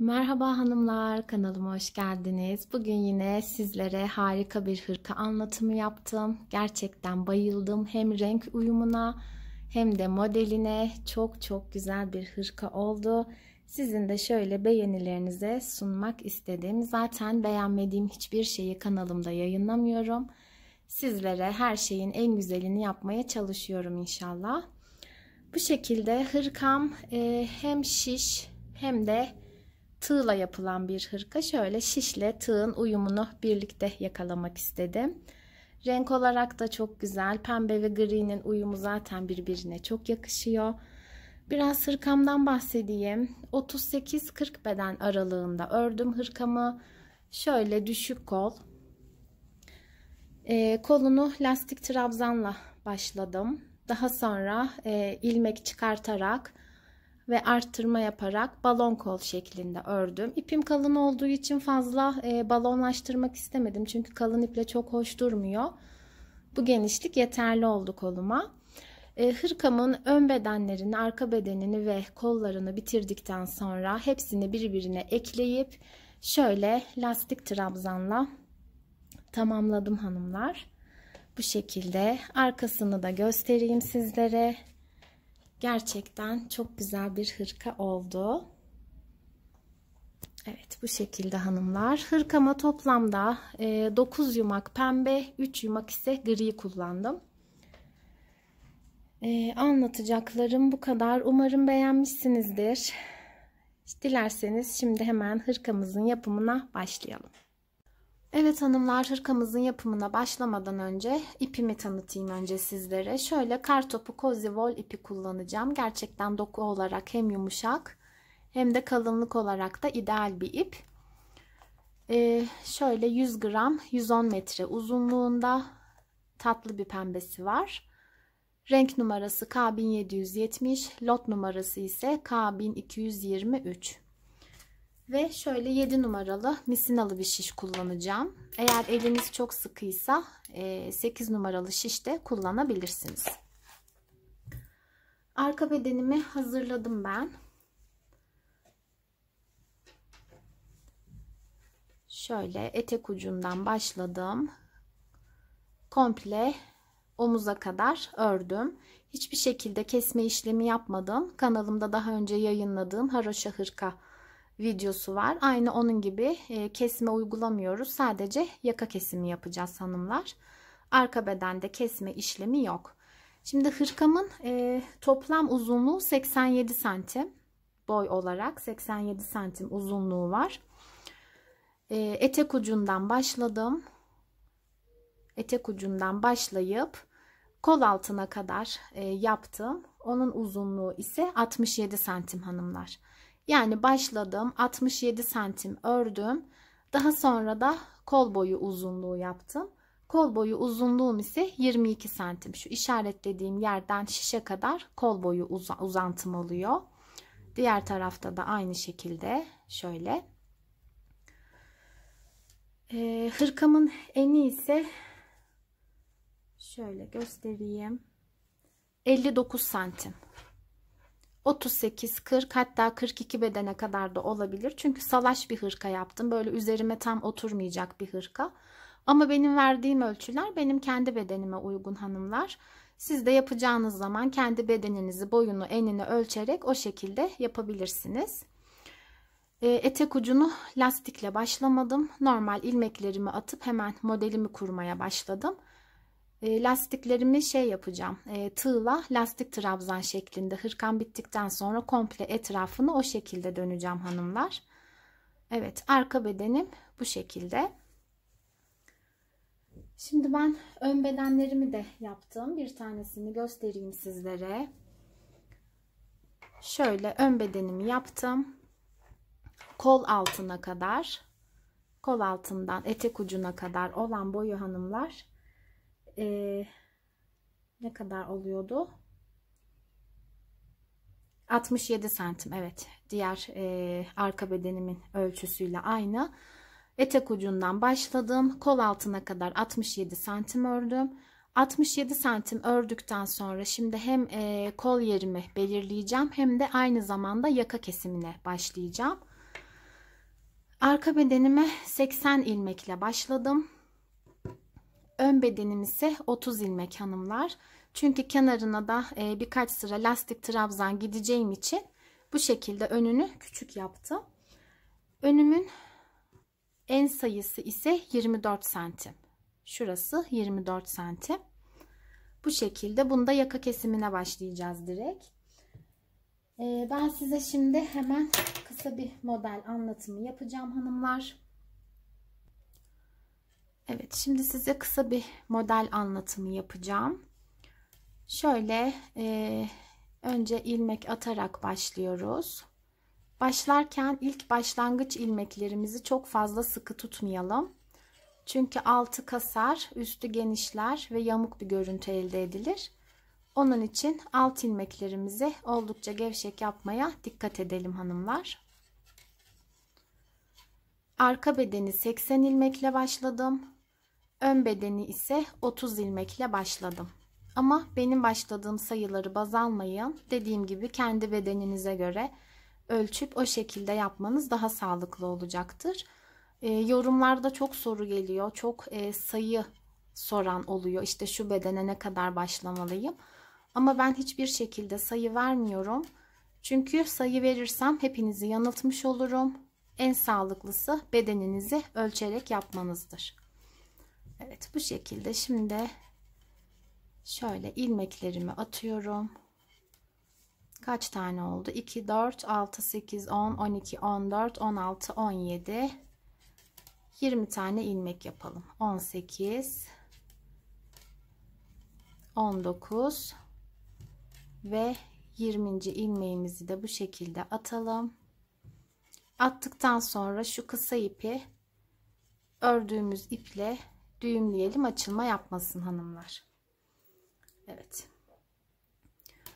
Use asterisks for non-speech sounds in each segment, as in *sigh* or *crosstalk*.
Merhaba hanımlar, kanalıma hoş geldiniz. Bugün yine sizlere harika bir hırka anlatımı yaptım. Gerçekten bayıldım hem renk uyumuna hem de modeline. Çok çok güzel bir hırka oldu. Sizin de şöyle beğenilerinize sunmak istedim. Zaten beğenmediğim hiçbir şeyi kanalımda yayınlamıyorum. Sizlere her şeyin en güzelini yapmaya çalışıyorum inşallah. Bu şekilde hırkam e, hem şiş hem de tığla yapılan bir hırka şöyle şişle tığın uyumunu birlikte yakalamak istedim. Renk olarak da çok güzel. Pembe ve gri'nin uyumu zaten birbirine çok yakışıyor. Biraz hırkamdan bahsedeyim. 38-40 beden aralığında ördüm hırkamı. Şöyle düşük kol. Ee, kolunu lastik trabzanla başladım. Daha sonra e, ilmek çıkartarak ve arttırma yaparak balon kol şeklinde ördüm. İpim kalın olduğu için fazla e, balonlaştırmak istemedim. Çünkü kalın iple çok hoş durmuyor. Bu genişlik yeterli oldu koluma. E, hırkamın ön bedenlerini, arka bedenini ve kollarını bitirdikten sonra hepsini birbirine ekleyip şöyle lastik trabzanla tamamladım hanımlar. Bu şekilde arkasını da göstereyim sizlere. Gerçekten çok güzel bir hırka oldu. Evet bu şekilde hanımlar. Hırkama toplamda 9 e, yumak pembe, 3 yumak ise gri kullandım. E, anlatacaklarım bu kadar. Umarım beğenmişsinizdir. Dilerseniz şimdi hemen hırkamızın yapımına başlayalım. Evet hanımlar hırkamızın yapımına başlamadan önce ipimi tanıtayım önce sizlere. Şöyle kartopu kozivol ipi kullanacağım. Gerçekten doku olarak hem yumuşak hem de kalınlık olarak da ideal bir ip. Ee, şöyle 100 gram 110 metre uzunluğunda tatlı bir pembesi var. Renk numarası K1770, lot numarası ise K1223. Ve şöyle 7 numaralı misinalı bir şiş kullanacağım. Eğer eliniz çok sıkıysa 8 e, numaralı şiş de kullanabilirsiniz. Arka bedenimi hazırladım ben. Şöyle etek ucundan başladım. Komple omuza kadar ördüm. Hiçbir şekilde kesme işlemi yapmadım. Kanalımda daha önce yayınladığım haroşa hırka videosu var. Aynı onun gibi e, kesme uygulamıyoruz. Sadece yaka kesimi yapacağız hanımlar. Arka bedende kesme işlemi yok. Şimdi hırkamın e, toplam uzunluğu 87 santim. Boy olarak 87 santim uzunluğu var. E, etek ucundan başladım. Etek ucundan başlayıp kol altına kadar yaptım. Onun uzunluğu ise 67 santim hanımlar. Yani başladım 67 santim ördüm. Daha sonra da kol boyu uzunluğu yaptım. Kol boyu uzunluğum ise 22 santim. Şu işaretlediğim yerden şişe kadar kol boyu uz uzantım oluyor. Diğer tarafta da aynı şekilde şöyle. Ee, hırkamın eni ise şöyle göstereyim. 59 santim. 38-40 hatta 42 bedene kadar da olabilir. Çünkü salaş bir hırka yaptım. Böyle üzerime tam oturmayacak bir hırka. Ama benim verdiğim ölçüler benim kendi bedenime uygun hanımlar. Siz de yapacağınız zaman kendi bedeninizi, boyunu, enini ölçerek o şekilde yapabilirsiniz. Ee, etek ucunu lastikle başlamadım. Normal ilmeklerimi atıp hemen modelimi kurmaya başladım e, lastiklerimi şey yapacağım e, tığla lastik trabzan şeklinde hırkan bittikten sonra komple etrafını o şekilde döneceğim hanımlar Evet arka bedenim bu şekilde şimdi ben ön bedenlerimi de yaptım bir tanesini göstereyim sizlere şöyle ön bedenimi yaptım kol altına kadar kol altından etek ucuna kadar olan boyu hanımlar e, ne kadar oluyordu? 67 santim evet diğer e, arka bedenimin ölçüsüyle aynı etek ucundan başladım kol altına kadar 67 santim ördüm 67 santim ördükten sonra şimdi hem e, kol yerimi belirleyeceğim hem de aynı zamanda yaka kesimine başlayacağım arka bedenime 80 ilmekle başladım Ön bedenim ise 30 ilmek hanımlar. Çünkü kenarına da e, birkaç sıra lastik trabzan gideceğim için bu şekilde önünü küçük yaptım. Önümün en sayısı ise 24 santim. Şurası 24 santim. Bu şekilde bunda yaka kesimine başlayacağız direkt. E, ben size şimdi hemen kısa bir model anlatımı yapacağım hanımlar. Evet şimdi size kısa bir model anlatımı yapacağım. Şöyle e, önce ilmek atarak başlıyoruz. Başlarken ilk başlangıç ilmeklerimizi çok fazla sıkı tutmayalım. Çünkü altı kasar, üstü genişler ve yamuk bir görüntü elde edilir. Onun için alt ilmeklerimizi oldukça gevşek yapmaya dikkat edelim hanımlar. Arka bedeni 80 ilmekle başladım. Ön bedeni ise 30 ilmekle başladım. Ama benim başladığım sayıları baz almayın. Dediğim gibi kendi bedeninize göre ölçüp o şekilde yapmanız daha sağlıklı olacaktır. E, yorumlarda çok soru geliyor. Çok e, sayı soran oluyor. İşte şu bedene ne kadar başlamalıyım. Ama ben hiçbir şekilde sayı vermiyorum. Çünkü sayı verirsem hepinizi yanıltmış olurum. En sağlıklısı bedeninizi ölçerek yapmanızdır. Evet bu şekilde şimdi şöyle ilmeklerimi atıyorum. Kaç tane oldu? 2, 4, 6, 8, 10, 12, 14, 16, 17, 20 tane ilmek yapalım. 18, 19 ve 20. ilmeğimizi de bu şekilde atalım. Attıktan sonra şu kısa ipi ördüğümüz iple düğümleyelim açılma yapmasın hanımlar. Evet.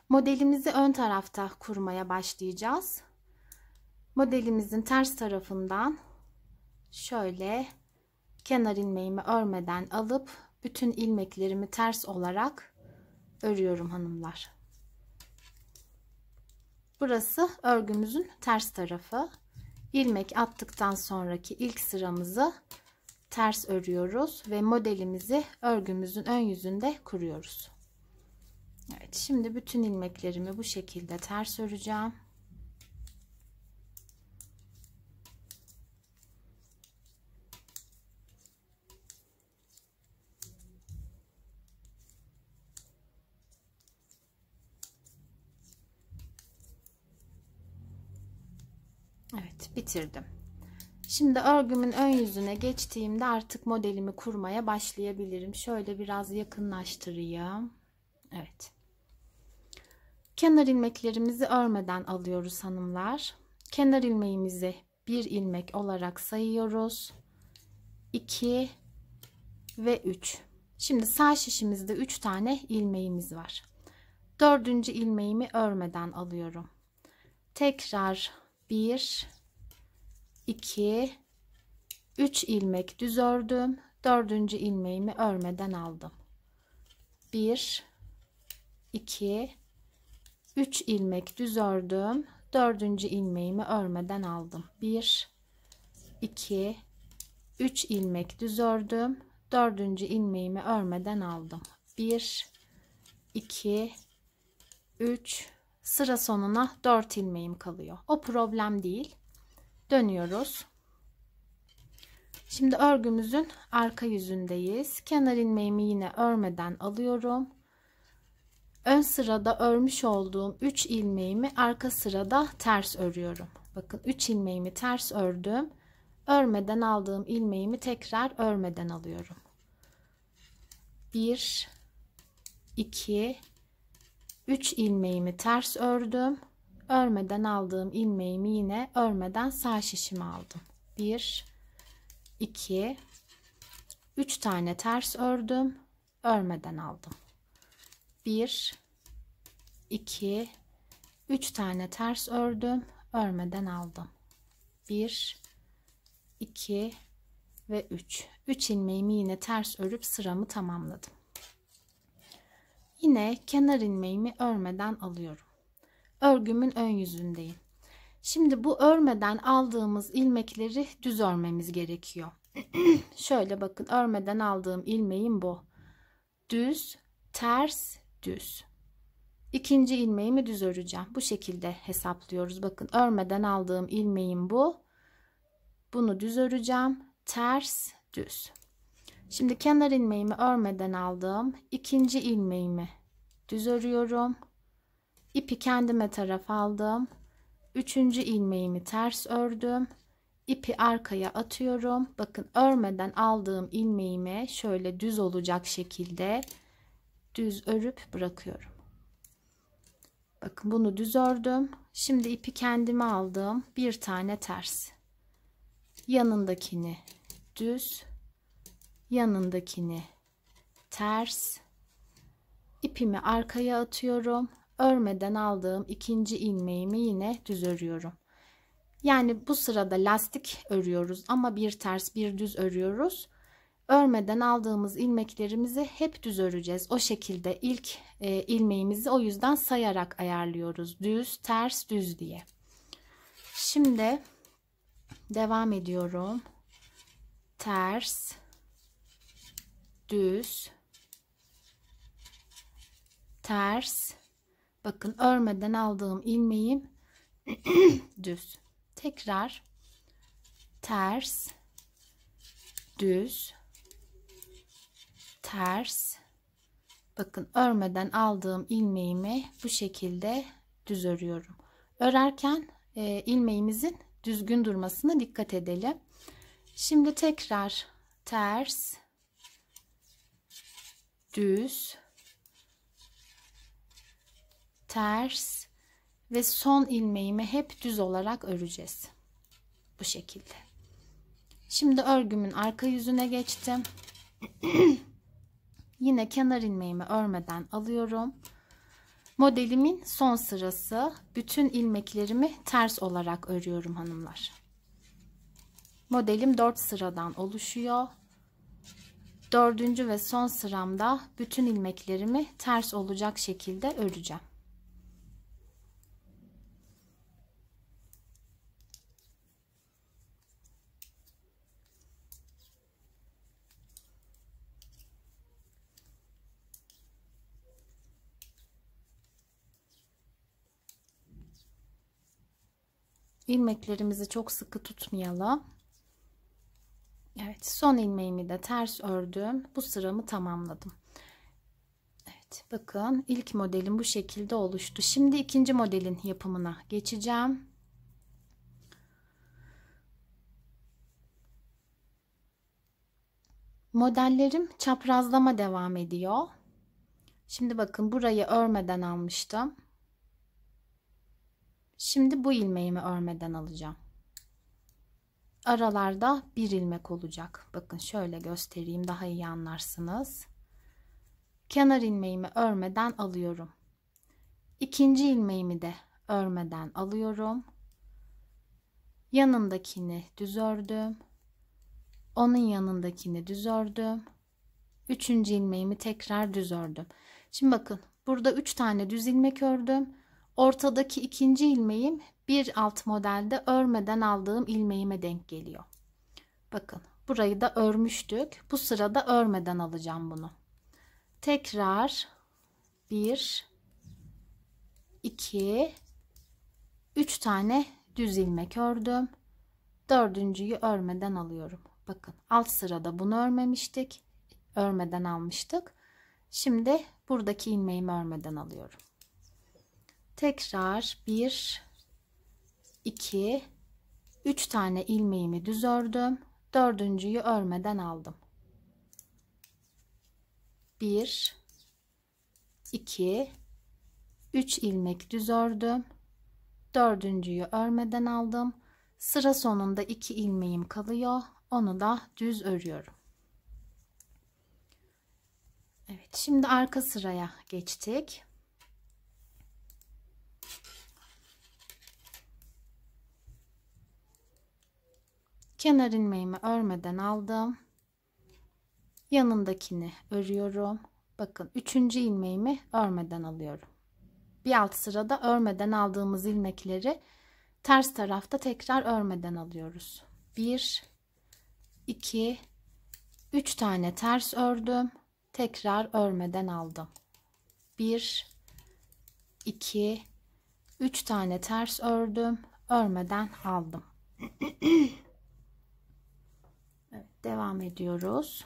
Modelimizi ön tarafta kurmaya başlayacağız. Modelimizin ters tarafından şöyle kenar ilmeğimi örmeden alıp bütün ilmeklerimi ters olarak örüyorum hanımlar. Burası örgümüzün ters tarafı. İlmek attıktan sonraki ilk sıramızı ters örüyoruz ve modelimizi örgümüzün ön yüzünde kuruyoruz. Evet şimdi bütün ilmeklerimi bu şekilde ters öreceğim. Evet bitirdim. Şimdi örgümün ön yüzüne geçtiğimde artık modelimi kurmaya başlayabilirim. Şöyle biraz yakınlaştırayım. Evet. Kenar ilmeklerimizi örmeden alıyoruz hanımlar. Kenar ilmeğimizi bir ilmek olarak sayıyoruz. 2 ve 3. Şimdi sağ şişimizde 3 tane ilmeğimiz var. Dördüncü ilmeğimi örmeden alıyorum. Tekrar 1 2 3 ilmek düz ördüm. 4. ilmeğimi örmeden aldım. 1 2 3 ilmek düz ördüm. 4. ilmeğimi örmeden aldım. 1 2 3 ilmek düz ördüm. 4. ilmeğimi örmeden aldım. 1 2 3 sıra sonuna 4 ilmeğim kalıyor. O problem değil dönüyoruz. Şimdi örgümüzün arka yüzündeyiz. Kenar ilmeğimi yine örmeden alıyorum. Ön sırada örmüş olduğum 3 ilmeğimi arka sırada ters örüyorum. Bakın 3 ilmeğimi ters ördüm. Örmeden aldığım ilmeğimi tekrar örmeden alıyorum. 1 2 3 ilmeğimi ters ördüm örmeden aldığım ilmeğimi yine örmeden sağ şişimi aldım. 1 2 3 tane ters ördüm. Örmeden aldım. 1 2 3 tane ters ördüm. Örmeden aldım. 1 2 ve 3. 3 ilmeğimi yine ters örüp sıramı tamamladım. Yine kenar ilmeğimi örmeden alıyorum örgümün ön yüzündeyim. Şimdi bu örmeden aldığımız ilmekleri düz örmemiz gerekiyor. *clears throat* Şöyle bakın örmeden aldığım ilmeğim bu. Düz, ters, düz. İkinci ilmeğimi düz öreceğim. Bu şekilde hesaplıyoruz. Bakın örmeden aldığım ilmeğim bu. Bunu düz öreceğim. Ters, düz. Şimdi kenar ilmeğimi örmeden aldım. İkinci ilmeğimi düz örüyorum. İpi kendime taraf aldım. Üçüncü ilmeğimi ters ördüm. İpi arkaya atıyorum. Bakın örmeden aldığım ilmeğimi şöyle düz olacak şekilde düz örüp bırakıyorum. Bakın bunu düz ördüm. Şimdi ipi kendime aldım. Bir tane ters. Yanındakini düz. Yanındakini ters. İpimi arkaya atıyorum örmeden aldığım ikinci ilmeğimi yine düz örüyorum. Yani bu sırada lastik örüyoruz ama bir ters bir düz örüyoruz. Örmeden aldığımız ilmeklerimizi hep düz öreceğiz. O şekilde ilk e, ilmeğimizi o yüzden sayarak ayarlıyoruz. Düz, ters, düz diye. Şimdi devam ediyorum. Ters, düz, ters, Bakın örmeden aldığım ilmeğim *clears throat* düz. Tekrar ters düz ters bakın örmeden aldığım ilmeğimi bu şekilde düz örüyorum örerken e, ilmeğimizin düzgün durmasına dikkat edelim şimdi tekrar ters düz ters ve son ilmeğimi hep düz olarak öreceğiz. Bu şekilde. Şimdi örgümün arka yüzüne geçtim. *clears throat* Yine kenar ilmeğimi örmeden alıyorum. Modelimin son sırası. Bütün ilmeklerimi ters olarak örüyorum hanımlar. Modelim 4 sıradan oluşuyor. Dördüncü ve son sıramda bütün ilmeklerimi ters olacak şekilde öreceğim. ilmeklerimizi çok sıkı tutmayalım. Evet son ilmeğimi de ters ördüm. Bu sıramı tamamladım. Evet bakın ilk modelim bu şekilde oluştu. Şimdi ikinci modelin yapımına geçeceğim. Modellerim çaprazlama devam ediyor. Şimdi bakın burayı örmeden almıştım. Şimdi bu ilmeğimi örmeden alacağım. Aralarda bir ilmek olacak. Bakın şöyle göstereyim daha iyi anlarsınız. Kenar ilmeğimi örmeden alıyorum. İkinci ilmeğimi de örmeden alıyorum. Yanındakini düz ördüm. Onun yanındakini düz ördüm. Üçüncü ilmeğimi tekrar düz ördüm. Şimdi bakın burada üç tane düz ilmek ördüm. Ortadaki ikinci ilmeğim bir alt modelde örmeden aldığım ilmeğime denk geliyor. Bakın burayı da örmüştük. Bu sırada örmeden alacağım bunu. Tekrar 1 2 3 tane düz ilmek ördüm. Dördüncüyü örmeden alıyorum. Bakın alt sırada bunu örmemiştik. Örmeden almıştık. Şimdi buradaki ilmeğimi örmeden alıyorum tekrar 1 2 3 tane ilmeğimi düz ördüm dördüncüyü örmeden aldım 1 2 3 ilmek düz ördüm dördüncüyü örmeden aldım sıra sonunda 2 ilmeğim kalıyor onu da düz örüyorum Evet şimdi arka sıraya geçtik kenar ilmeğimi örmeden aldım yanındakini örüyorum bakın üçüncü ilmeğimi örmeden alıyorum bir alt sırada örmeden aldığımız ilmekleri ters tarafta tekrar örmeden alıyoruz 1 2 3 tane ters ördüm tekrar örmeden aldım 1 2 3 tane ters ördüm örmeden aldım *clears throat* devam ediyoruz.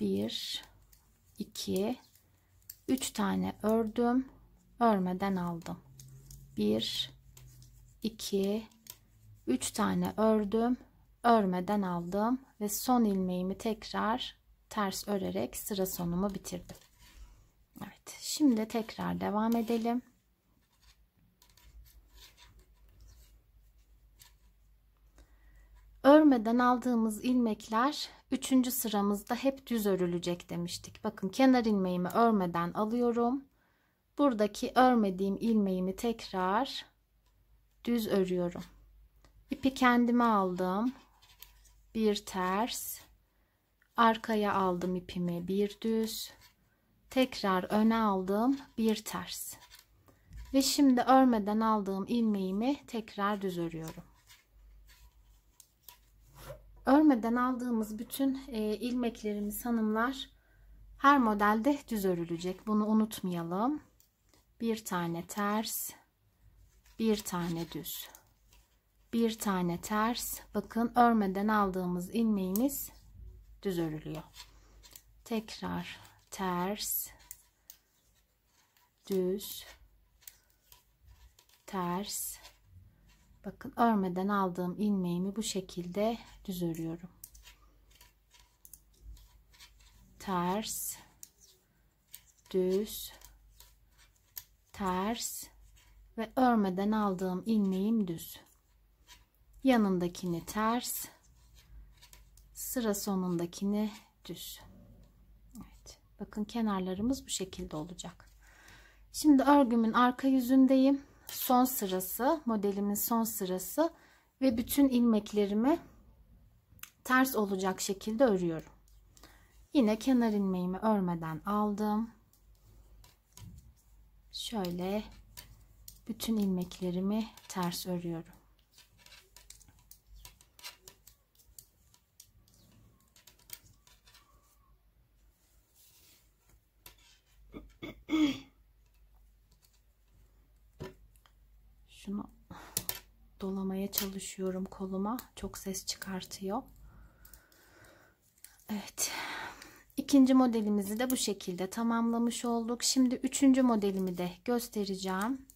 1 2 3 tane ördüm. Örmeden aldım. 1 2 3 tane ördüm. Örmeden aldım ve son ilmeğimi tekrar ters örerek sıra sonumu bitirdim. Evet, şimdi tekrar devam edelim. Örmeden aldığımız ilmekler 3. sıramızda hep düz örülecek demiştik. Bakın kenar ilmeğimi örmeden alıyorum. Buradaki örmediğim ilmeğimi tekrar düz örüyorum. İpi kendime aldım. Bir ters. Arkaya aldım ipimi bir düz. Tekrar öne aldım bir ters. Ve şimdi örmeden aldığım ilmeğimi tekrar düz örüyorum. Örmeden aldığımız bütün e, ilmeklerimiz hanımlar her modelde düz örülecek. Bunu unutmayalım. Bir tane ters, bir tane düz. Bir tane ters. Bakın örmeden aldığımız ilmeğimiz düz örülüyor. Tekrar ters, düz, ters. Bakın örmeden aldığım ilmeğimi bu şekilde düz örüyorum. Ters, düz, ters ve örmeden aldığım ilmeğim düz. Yanındakini ters, sıra sonundakini düz. Evet. Bakın kenarlarımız bu şekilde olacak. Şimdi örgümün arka yüzündeyim. Son sırası, modelimin son sırası ve bütün ilmeklerimi ters olacak şekilde örüyorum. Yine kenar ilmeğimi örmeden aldım. Şöyle bütün ilmeklerimi ters örüyorum. Şunu dolamaya çalışıyorum koluma. Çok ses çıkartıyor. Evet. İkinci modelimizi de bu şekilde tamamlamış olduk. Şimdi üçüncü modelimi de göstereceğim.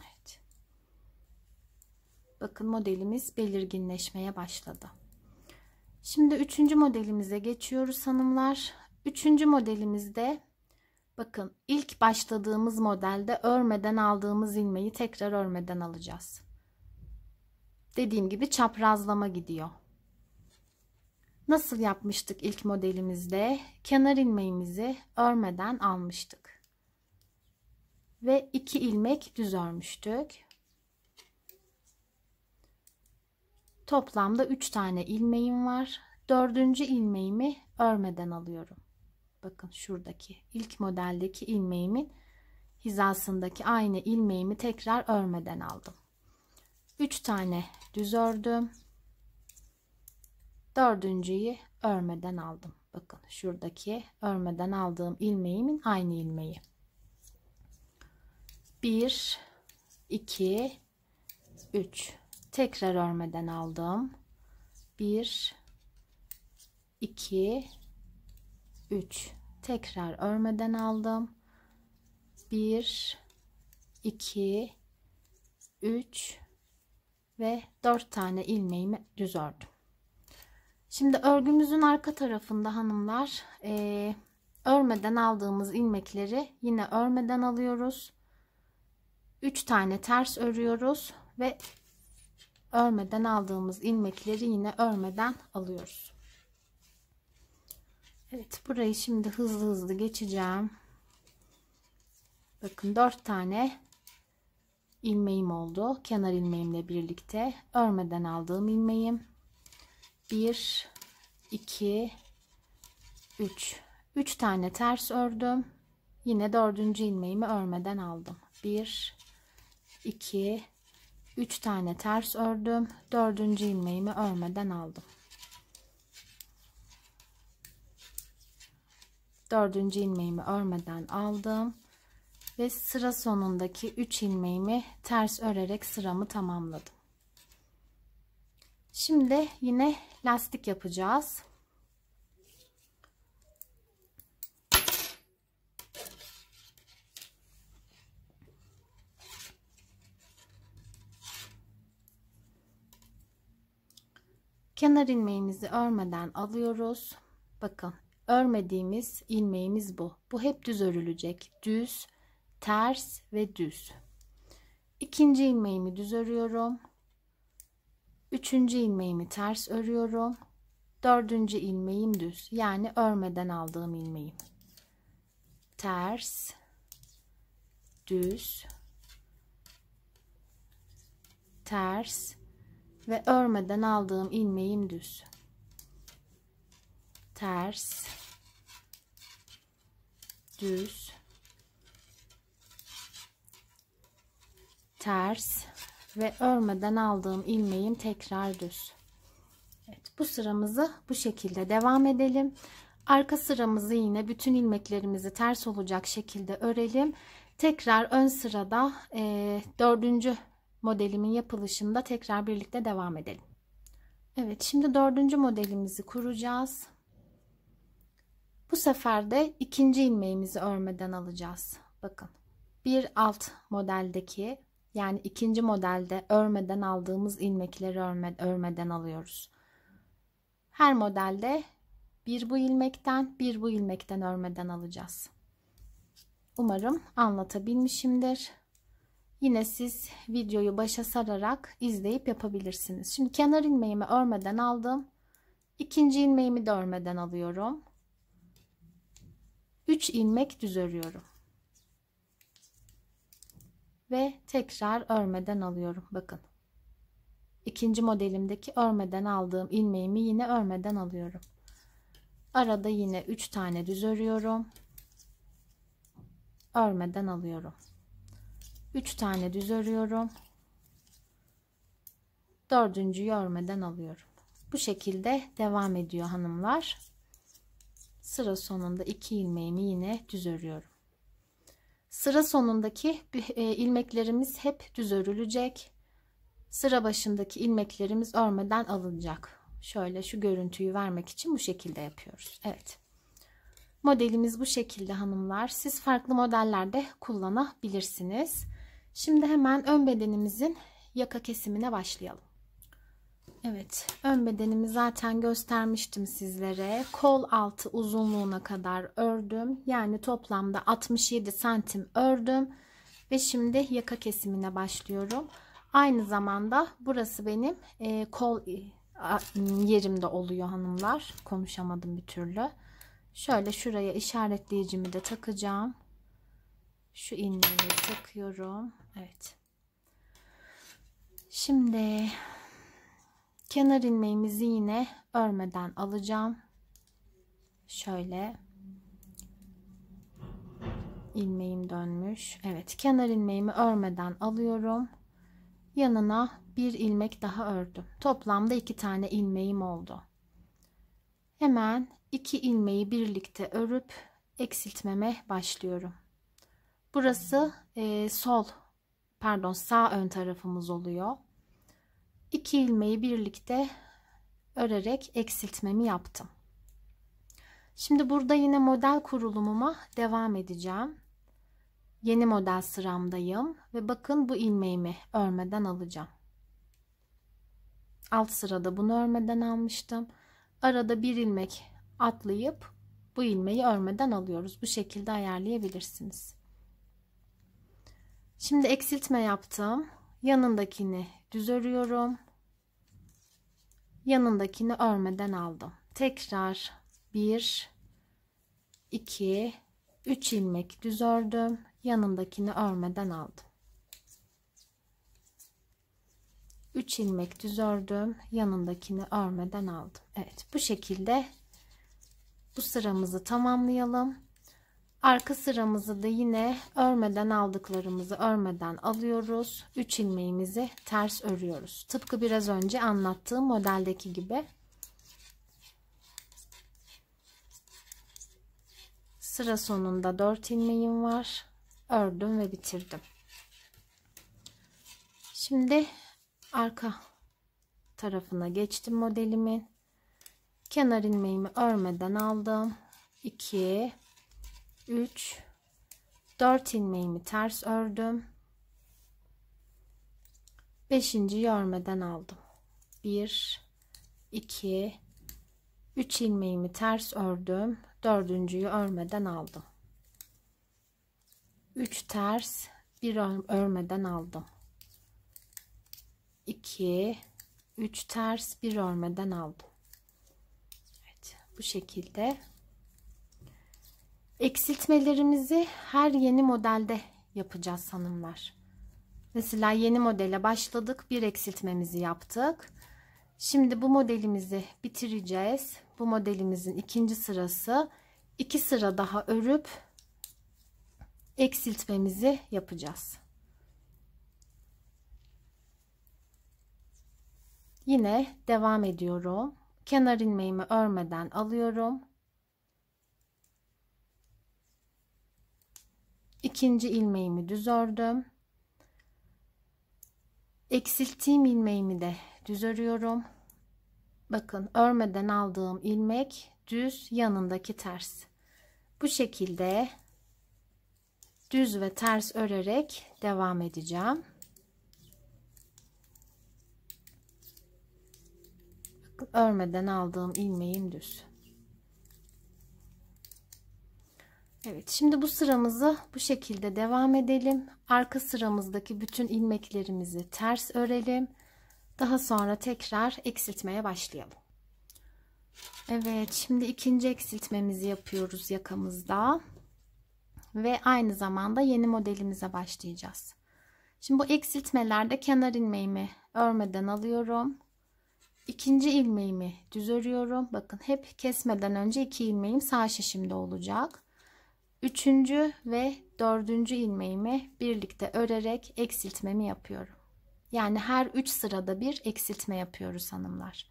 Evet. Bakın modelimiz belirginleşmeye başladı. Şimdi üçüncü modelimize geçiyoruz hanımlar. Üçüncü modelimizde bakın ilk başladığımız modelde örmeden aldığımız ilmeği tekrar örmeden alacağız. Dediğim gibi çaprazlama gidiyor. Nasıl yapmıştık ilk modelimizde? Kenar ilmeğimizi örmeden almıştık. Ve iki ilmek düz örmüştük. Toplamda 3 tane ilmeğim var. Dördüncü ilmeğimi örmeden alıyorum bakın şuradaki ilk modeldeki ilmeğimin hizasındaki aynı ilmeğimi tekrar örmeden aldım 3 tane düz ördüm dördüncüyü örmeden aldım bakın şuradaki örmeden aldığım ilmeğimin aynı ilmeği 1 2 3 tekrar örmeden aldım 1 2 3 tekrar örmeden aldım 1 2 3 ve 4 tane ilmeğimi düz ördüm şimdi örgümüzün arka tarafında hanımlar e, örmeden aldığımız ilmekleri yine örmeden alıyoruz 3 tane ters örüyoruz ve örmeden aldığımız ilmekleri yine örmeden alıyoruz Evet burayı şimdi hızlı hızlı geçeceğim. Bakın 4 tane ilmeğim oldu. Kenar ilmeğimle birlikte örmeden aldığım ilmeğim. 1 2 3 3 tane ters ördüm. Yine dördüncü ilmeğimi örmeden aldım. 1 2 3 tane ters ördüm. Dördüncü ilmeğimi örmeden aldım. dördüncü ilmeğimi örmeden aldım ve sıra sonundaki 3 ilmeğimi ters örerek sıramı tamamladım. Şimdi yine lastik yapacağız. Kenar ilmeğimizi örmeden alıyoruz. Bakın Örmediğimiz ilmeğimiz bu. Bu hep düz örülecek. Düz, ters ve düz. İkinci ilmeğimi düz örüyorum. Üçüncü ilmeğimi ters örüyorum. Dördüncü ilmeğim düz. Yani örmeden aldığım ilmeğim. Ters, düz, ters ve örmeden aldığım ilmeğim düz ters, düz, ters ve örmeden aldığım ilmeğim tekrar düz. Evet, bu sıramızı bu şekilde devam edelim. Arka sıramızı yine bütün ilmeklerimizi ters olacak şekilde örelim. Tekrar ön sırada e, dördüncü modelimin yapılışında tekrar birlikte devam edelim. Evet şimdi dördüncü modelimizi kuracağız. Bu sefer de ikinci ilmeğimizi örmeden alacağız. Bakın bir alt modeldeki yani ikinci modelde örmeden aldığımız ilmekleri örme, örmeden alıyoruz. Her modelde bir bu ilmekten bir bu ilmekten örmeden alacağız. Umarım anlatabilmişimdir. Yine siz videoyu başa sararak izleyip yapabilirsiniz. Şimdi kenar ilmeğimi örmeden aldım. İkinci ilmeğimi de örmeden alıyorum. 3 ilmek düz örüyorum. Ve tekrar örmeden alıyorum. Bakın. ikinci modelimdeki örmeden aldığım ilmeğimi yine örmeden alıyorum. Arada yine 3 tane düz örüyorum. Örmeden alıyorum. 3 tane düz örüyorum. Dördüncüyü örmeden alıyorum. Bu şekilde devam ediyor hanımlar sıra sonunda iki ilmeğimi yine düz örüyorum. Sıra sonundaki e, ilmeklerimiz hep düz örülecek. Sıra başındaki ilmeklerimiz örmeden alınacak. Şöyle şu görüntüyü vermek için bu şekilde yapıyoruz. Evet. Modelimiz bu şekilde hanımlar. Siz farklı modellerde kullanabilirsiniz. Şimdi hemen ön bedenimizin yaka kesimine başlayalım. Evet, ön bedenimi zaten göstermiştim sizlere. Kol altı uzunluğuna kadar ördüm. Yani toplamda 67 santim ördüm. Ve şimdi yaka kesimine başlıyorum. Aynı zamanda burası benim e, kol e, yerimde oluyor hanımlar. Konuşamadım bir türlü. Şöyle şuraya işaretleyicimi de takacağım. Şu iğneyi takıyorum. Evet. Şimdi Kenar ilmeğimizi yine örmeden alacağım. Şöyle ilmeğim dönmüş. Evet, kenar ilmeğimi örmeden alıyorum. Yanına bir ilmek daha ördüm. Toplamda iki tane ilmeğim oldu. Hemen iki ilmeği birlikte örüp eksiltmeme başlıyorum. Burası e, sol, pardon sağ ön tarafımız oluyor. 2 ilmeği birlikte örerek eksiltmemi yaptım. Şimdi burada yine model kurulumuma devam edeceğim. Yeni model sıramdayım ve bakın bu ilmeğimi örmeden alacağım. Alt sırada bunu örmeden almıştım. Arada bir ilmek atlayıp bu ilmeği örmeden alıyoruz. Bu şekilde ayarlayabilirsiniz. Şimdi eksiltme yaptım. Yanındakini düz örüyorum. Yanındakini örmeden aldım. Tekrar 1 2 3 ilmek düz ördüm. Yanındakini örmeden aldım. 3 ilmek düz ördüm. Yanındakini örmeden aldım. Evet bu şekilde bu sıramızı tamamlayalım. Arka sıramızı da yine örmeden aldıklarımızı örmeden alıyoruz. 3 ilmeğimizi ters örüyoruz. Tıpkı biraz önce anlattığım modeldeki gibi. Sıra sonunda 4 ilmeğim var. Ördüm ve bitirdim. Şimdi arka tarafına geçtim modelimin. Kenar ilmeğimi örmeden aldım. 2 3 4 ilmeğimi ters ördüm. 5. örmeden aldım. 1 2 3 ilmeğimi ters ördüm. 4. örmeden aldım. 3 ters bir örmeden aldım. 2 3 ters bir örmeden aldım. Evet bu şekilde Eksiltmelerimizi her yeni modelde yapacağız hanımlar. Mesela yeni modele başladık. Bir eksiltmemizi yaptık. Şimdi bu modelimizi bitireceğiz. Bu modelimizin ikinci sırası. iki sıra daha örüp eksiltmemizi yapacağız. Yine devam ediyorum. Kenar ilmeğimi örmeden alıyorum. ikinci ilmeğimi düz ördüm eksilttiğim ilmeğimi de düz örüyorum bakın örmeden aldığım ilmek düz yanındaki ters bu şekilde düz ve ters örerek devam edeceğim örmeden aldığım ilmeğim düz Evet şimdi bu sıramızı bu şekilde devam edelim. Arka sıramızdaki bütün ilmeklerimizi ters örelim. Daha sonra tekrar eksiltmeye başlayalım. Evet şimdi ikinci eksiltmemizi yapıyoruz yakamızda. Ve aynı zamanda yeni modelimize başlayacağız. Şimdi bu eksiltmelerde kenar ilmeğimi örmeden alıyorum. İkinci ilmeğimi düz örüyorum. Bakın hep kesmeden önce iki ilmeğim sağ şişimde olacak. Üçüncü ve dördüncü ilmeğimi birlikte örerek eksiltmemi yapıyorum. Yani her üç sırada bir eksiltme yapıyoruz hanımlar.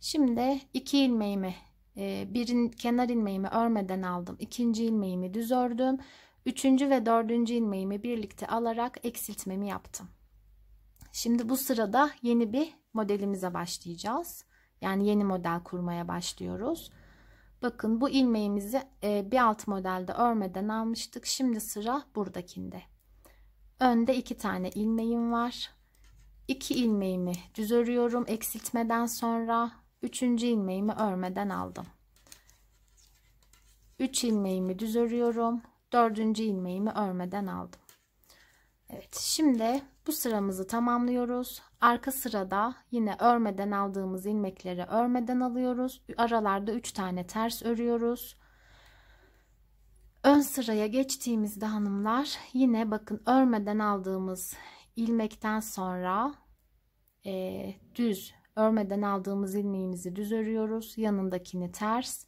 Şimdi iki ilmeğimi e, birin kenar ilmeğimi örmeden aldım. İkinci ilmeğimi düz ördüm. Üçüncü ve dördüncü ilmeğimi birlikte alarak eksiltmemi yaptım. Şimdi bu sırada yeni bir modelimize başlayacağız. Yani yeni model kurmaya başlıyoruz. Bakın bu ilmeğimizi e, bir alt modelde örmeden almıştık. Şimdi sıra buradakinde. Önde iki tane ilmeğim var. İki ilmeğimi düz örüyorum eksiltmeden sonra. Üçüncü ilmeğimi örmeden aldım. Üç ilmeğimi düz örüyorum. Dördüncü ilmeğimi örmeden aldım. Evet şimdi bu sıramızı tamamlıyoruz. Arka sırada yine örmeden aldığımız ilmekleri örmeden alıyoruz. Aralarda 3 tane ters örüyoruz. Ön sıraya geçtiğimizde hanımlar yine bakın örmeden aldığımız ilmekten sonra e, düz örmeden aldığımız ilmeğimizi düz örüyoruz. Yanındakini ters.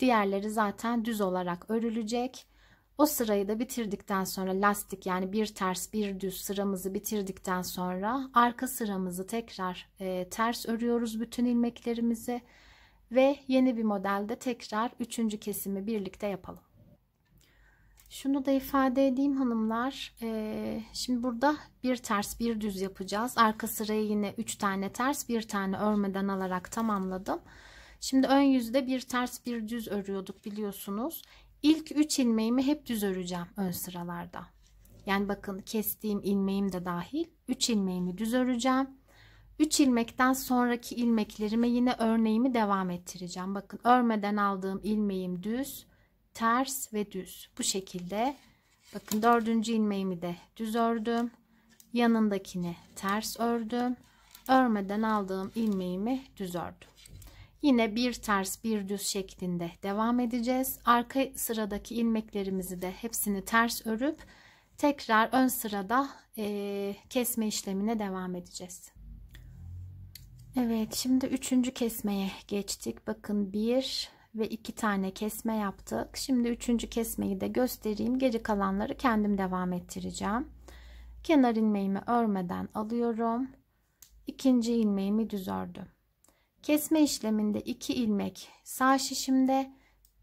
Diğerleri zaten düz olarak örülecek. O sırayı da bitirdikten sonra lastik yani bir ters bir düz sıramızı bitirdikten sonra arka sıramızı tekrar e, ters örüyoruz bütün ilmeklerimizi ve yeni bir modelde tekrar üçüncü kesimi birlikte yapalım. Şunu da ifade edeyim hanımlar. Ee, şimdi burada bir ters bir düz yapacağız. Arka sırayı yine üç tane ters bir tane örmeden alarak tamamladım. Şimdi ön yüzde bir ters bir düz örüyorduk biliyorsunuz. İlk 3 ilmeğimi hep düz öreceğim ön sıralarda. Yani bakın kestiğim ilmeğim de dahil 3 ilmeğimi düz öreceğim. 3 ilmekten sonraki ilmeklerime yine örneğimi devam ettireceğim. Bakın örmeden aldığım ilmeğim düz, ters ve düz. Bu şekilde bakın dördüncü ilmeğimi de düz ördüm. Yanındakini ters ördüm. Örmeden aldığım ilmeğimi düz ördüm. Yine bir ters bir düz şeklinde devam edeceğiz. Arka sıradaki ilmeklerimizi de hepsini ters örüp tekrar ön sırada e, kesme işlemine devam edeceğiz. Evet şimdi üçüncü kesmeye geçtik. Bakın bir ve iki tane kesme yaptık. Şimdi üçüncü kesmeyi de göstereyim. Geri kalanları kendim devam ettireceğim. Kenar ilmeğimi örmeden alıyorum. İkinci ilmeğimi düz ördüm. Kesme işleminde 2 ilmek sağ şişimde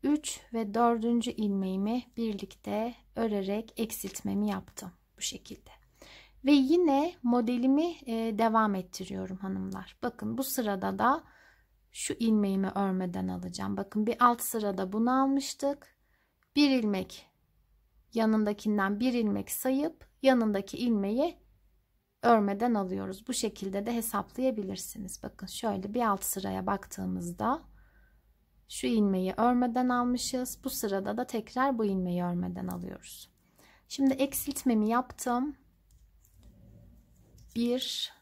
3 ve 4. ilmeğimi birlikte örerek eksiltmemi yaptım bu şekilde. Ve yine modelimi e, devam ettiriyorum hanımlar. Bakın bu sırada da şu ilmeğimi örmeden alacağım. Bakın bir alt sırada bunu almıştık. Bir ilmek yanındakinden bir ilmek sayıp yanındaki ilmeği örmeden alıyoruz. Bu şekilde de hesaplayabilirsiniz. Bakın şöyle bir alt sıraya baktığımızda şu ilmeği örmeden almışız. Bu sırada da tekrar bu ilmeği örmeden alıyoruz. Şimdi eksiltmemi yaptım. 1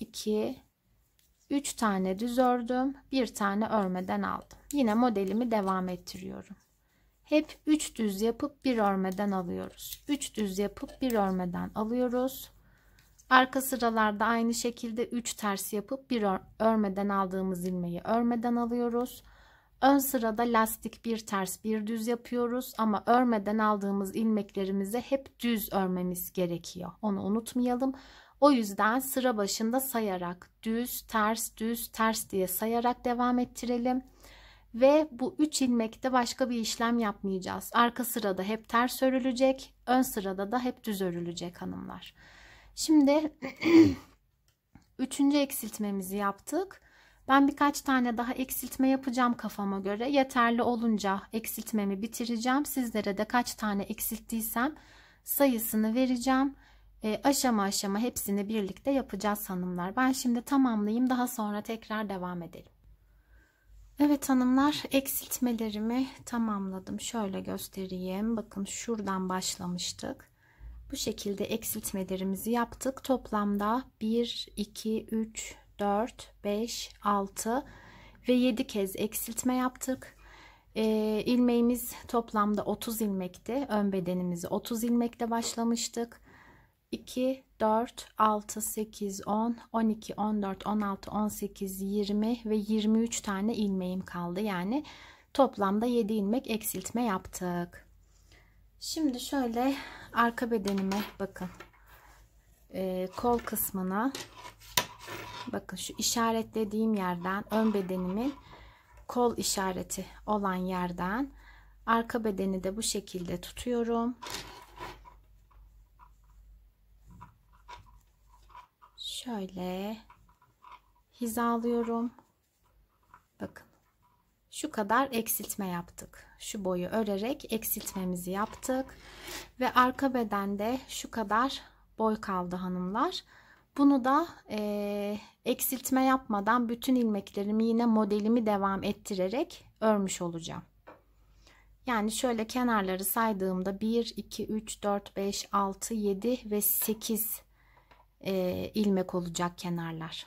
2 3 tane düz ördüm. 1 tane örmeden aldım. Yine modelimi devam ettiriyorum. Hep 3 düz yapıp bir örmeden alıyoruz. 3 düz yapıp bir örmeden alıyoruz. Arka sıralarda aynı şekilde 3 ters yapıp bir örmeden aldığımız ilmeği örmeden alıyoruz. Ön sırada lastik bir ters bir düz yapıyoruz ama örmeden aldığımız ilmeklerimizi hep düz örmemiz gerekiyor. Onu unutmayalım. O yüzden sıra başında sayarak düz, ters, düz, ters diye sayarak devam ettirelim. Ve bu 3 ilmekte başka bir işlem yapmayacağız. Arka sırada hep ters örülecek, ön sırada da hep düz örülecek hanımlar. Şimdi *clears throat* üçüncü eksiltmemizi yaptık. Ben birkaç tane daha eksiltme yapacağım kafama göre. Yeterli olunca eksiltmemi bitireceğim. Sizlere de kaç tane eksilttiysem sayısını vereceğim. E, aşama aşama hepsini birlikte yapacağız hanımlar. Ben şimdi tamamlayayım daha sonra tekrar devam edelim. Evet hanımlar eksiltmelerimi tamamladım. Şöyle göstereyim. Bakın şuradan başlamıştık. Bu şekilde eksiltmelerimizi yaptık. Toplamda 1, 2, 3, 4, 5, 6 ve 7 kez eksiltme yaptık. Ee, ilmeğimiz toplamda 30 ilmekti. Ön bedenimizi 30 ilmekle başlamıştık. 2, 4, 6, 8, 10, 12, 14, 16, 18, 20 ve 23 tane ilmeğim kaldı. Yani toplamda 7 ilmek eksiltme yaptık. Şimdi şöyle arka bedenime bakın. Ee, kol kısmına bakın şu işaretlediğim yerden ön bedenimin kol işareti olan yerden arka bedeni de bu şekilde tutuyorum. Şöyle hizalıyorum. Bakın şu kadar eksiltme yaptık şu boyu örerek eksiltmemizi yaptık. Ve arka bedende şu kadar boy kaldı hanımlar. Bunu da e, eksiltme yapmadan bütün ilmeklerimi yine modelimi devam ettirerek örmüş olacağım. Yani şöyle kenarları saydığımda 1, 2, 3, 4, 5, 6, 7 ve 8 e, ilmek olacak kenarlar.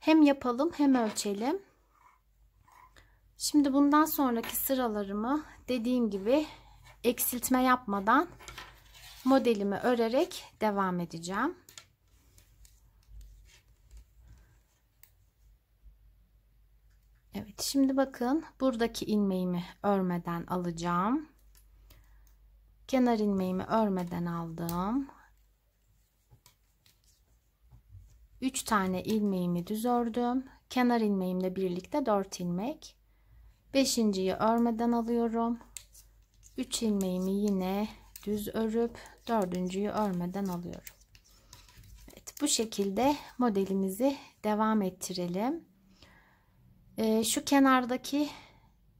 Hem yapalım hem ölçelim. Şimdi bundan sonraki sıralarımı dediğim gibi eksiltme yapmadan modelimi örerek devam edeceğim. Evet şimdi bakın buradaki ilmeğimi örmeden alacağım. Kenar ilmeğimi örmeden aldım. 3 tane ilmeğimi düz ördüm. Kenar ilmeğimle birlikte 4 ilmek. Beşinciyi örmeden alıyorum. 3 ilmeğimi yine düz örüp dördüncüyü örmeden alıyorum. Evet, bu şekilde modelimizi devam ettirelim. Ee, şu kenardaki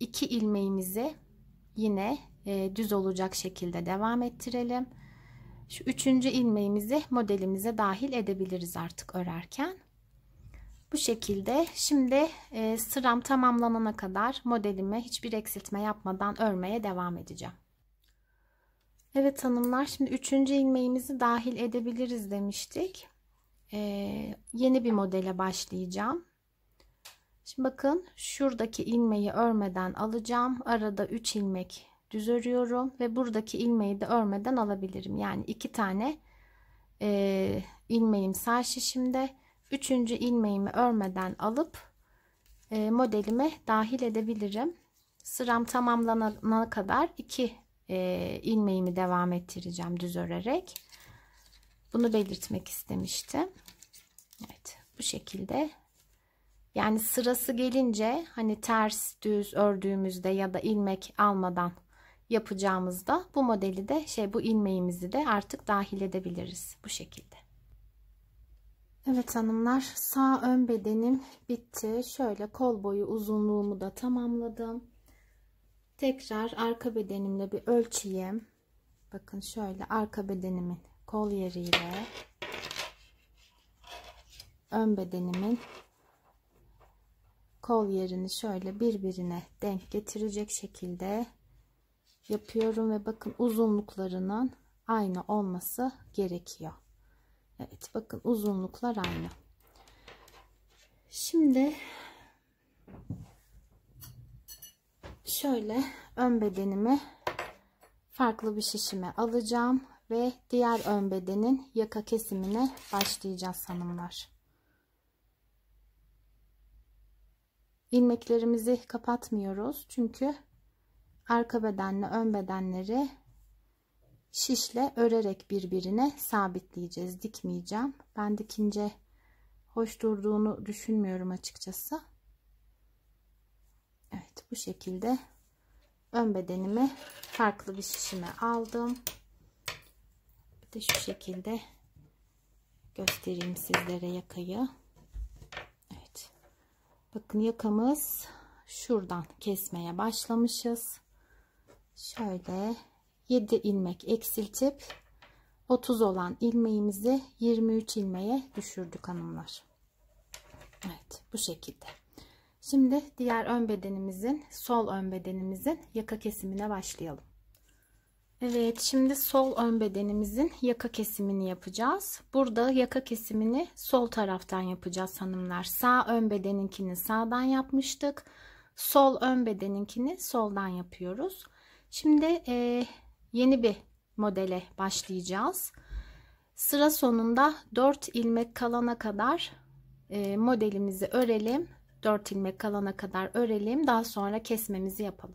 iki ilmeğimizi yine e, düz olacak şekilde devam ettirelim. Şu üçüncü ilmeğimizi modelimize dahil edebiliriz artık örerken. Bu şekilde şimdi e, sıram tamamlanana kadar modelime hiçbir eksiltme yapmadan örmeye devam edeceğim. Evet hanımlar şimdi üçüncü ilmeğimizi dahil edebiliriz demiştik. Ee, yeni bir modele başlayacağım. Şimdi bakın şuradaki ilmeği örmeden alacağım. Arada 3 ilmek düz örüyorum ve buradaki ilmeği de örmeden alabilirim. Yani iki tane e, ilmeğim sağ şişimde Üçüncü ilmeğimi örmeden alıp e, modelime dahil edebilirim. Sıram tamamlanana kadar iki e, ilmeğimi devam ettireceğim düz örerek. Bunu belirtmek istemiştim. Evet bu şekilde. Yani sırası gelince hani ters düz ördüğümüzde ya da ilmek almadan yapacağımızda bu modeli de şey bu ilmeğimizi de artık dahil edebiliriz bu şekilde. Evet hanımlar sağ ön bedenim bitti. Şöyle kol boyu uzunluğumu da tamamladım. Tekrar arka bedenimle bir ölçeyim. Bakın şöyle arka bedenimin kol yeriyle ön bedenimin kol yerini şöyle birbirine denk getirecek şekilde yapıyorum ve bakın uzunluklarının aynı olması gerekiyor. Evet bakın uzunluklar aynı. Şimdi şöyle ön bedenimi farklı bir şişime alacağım ve diğer ön bedenin yaka kesimine başlayacağız hanımlar. İlmeklerimizi kapatmıyoruz çünkü arka bedenle ön bedenleri şişle örerek birbirine sabitleyeceğiz. Dikmeyeceğim. Ben dikince hoş durduğunu düşünmüyorum açıkçası. Evet bu şekilde ön bedenimi farklı bir şişime aldım. Bir de şu şekilde göstereyim sizlere yakayı. Evet. Bakın yakamız şuradan kesmeye başlamışız. Şöyle 7 ilmek eksiltip 30 olan ilmeğimizi 23 ilmeğe düşürdük hanımlar. Evet bu şekilde. Şimdi diğer ön bedenimizin sol ön bedenimizin yaka kesimine başlayalım. Evet şimdi sol ön bedenimizin yaka kesimini yapacağız. Burada yaka kesimini sol taraftan yapacağız hanımlar. Sağ ön bedeninkini sağdan yapmıştık. Sol ön bedeninkini soldan yapıyoruz. Şimdi yeni bir modele başlayacağız. Sıra sonunda 4 ilmek kalana kadar e, modelimizi örelim. 4 ilmek kalana kadar örelim. Daha sonra kesmemizi yapalım.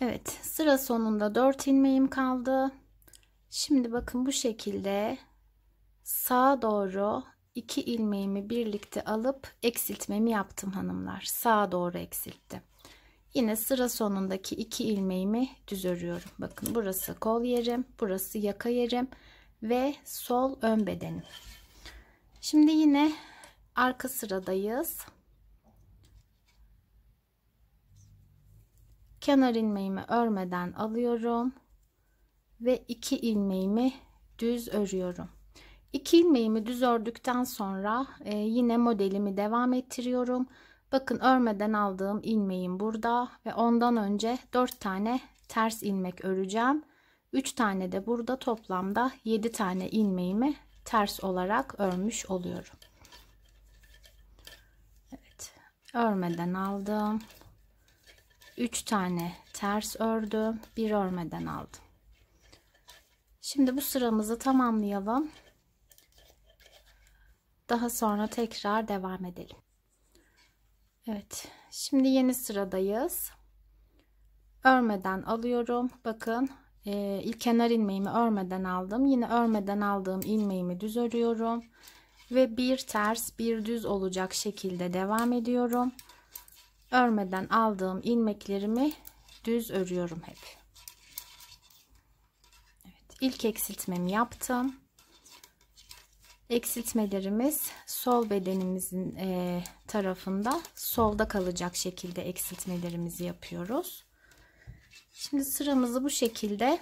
Evet sıra sonunda 4 ilmeğim kaldı. Şimdi bakın bu şekilde sağa doğru 2 ilmeğimi birlikte alıp eksiltmemi yaptım hanımlar. Sağa doğru eksilttim. Yine sıra sonundaki iki ilmeğimi düz örüyorum. Bakın burası kol yerim, burası yaka yerim ve sol ön bedenim. Şimdi yine arka sıradayız. Kenar ilmeğimi örmeden alıyorum ve iki ilmeğimi düz örüyorum. İki ilmeğimi düz ördükten sonra e, yine modelimi devam ettiriyorum. Bakın örmeden aldığım ilmeğim burada ve ondan önce 4 tane ters ilmek öreceğim. 3 tane de burada toplamda 7 tane ilmeğimi ters olarak örmüş oluyorum. Evet. Örmeden aldım. 3 tane ters ördüm. Bir örmeden aldım. Şimdi bu sıramızı tamamlayalım. Daha sonra tekrar devam edelim. Evet şimdi yeni sıradayız. Örmeden alıyorum. Bakın e, ilk kenar ilmeğimi örmeden aldım. Yine örmeden aldığım ilmeğimi düz örüyorum. Ve bir ters bir düz olacak şekilde devam ediyorum. Örmeden aldığım ilmeklerimi düz örüyorum hep. Evet, ilk eksiltmemi yaptım eksiltmelerimiz sol bedenimizin e, tarafında solda kalacak şekilde eksiltmelerimizi yapıyoruz. Şimdi sıramızı bu şekilde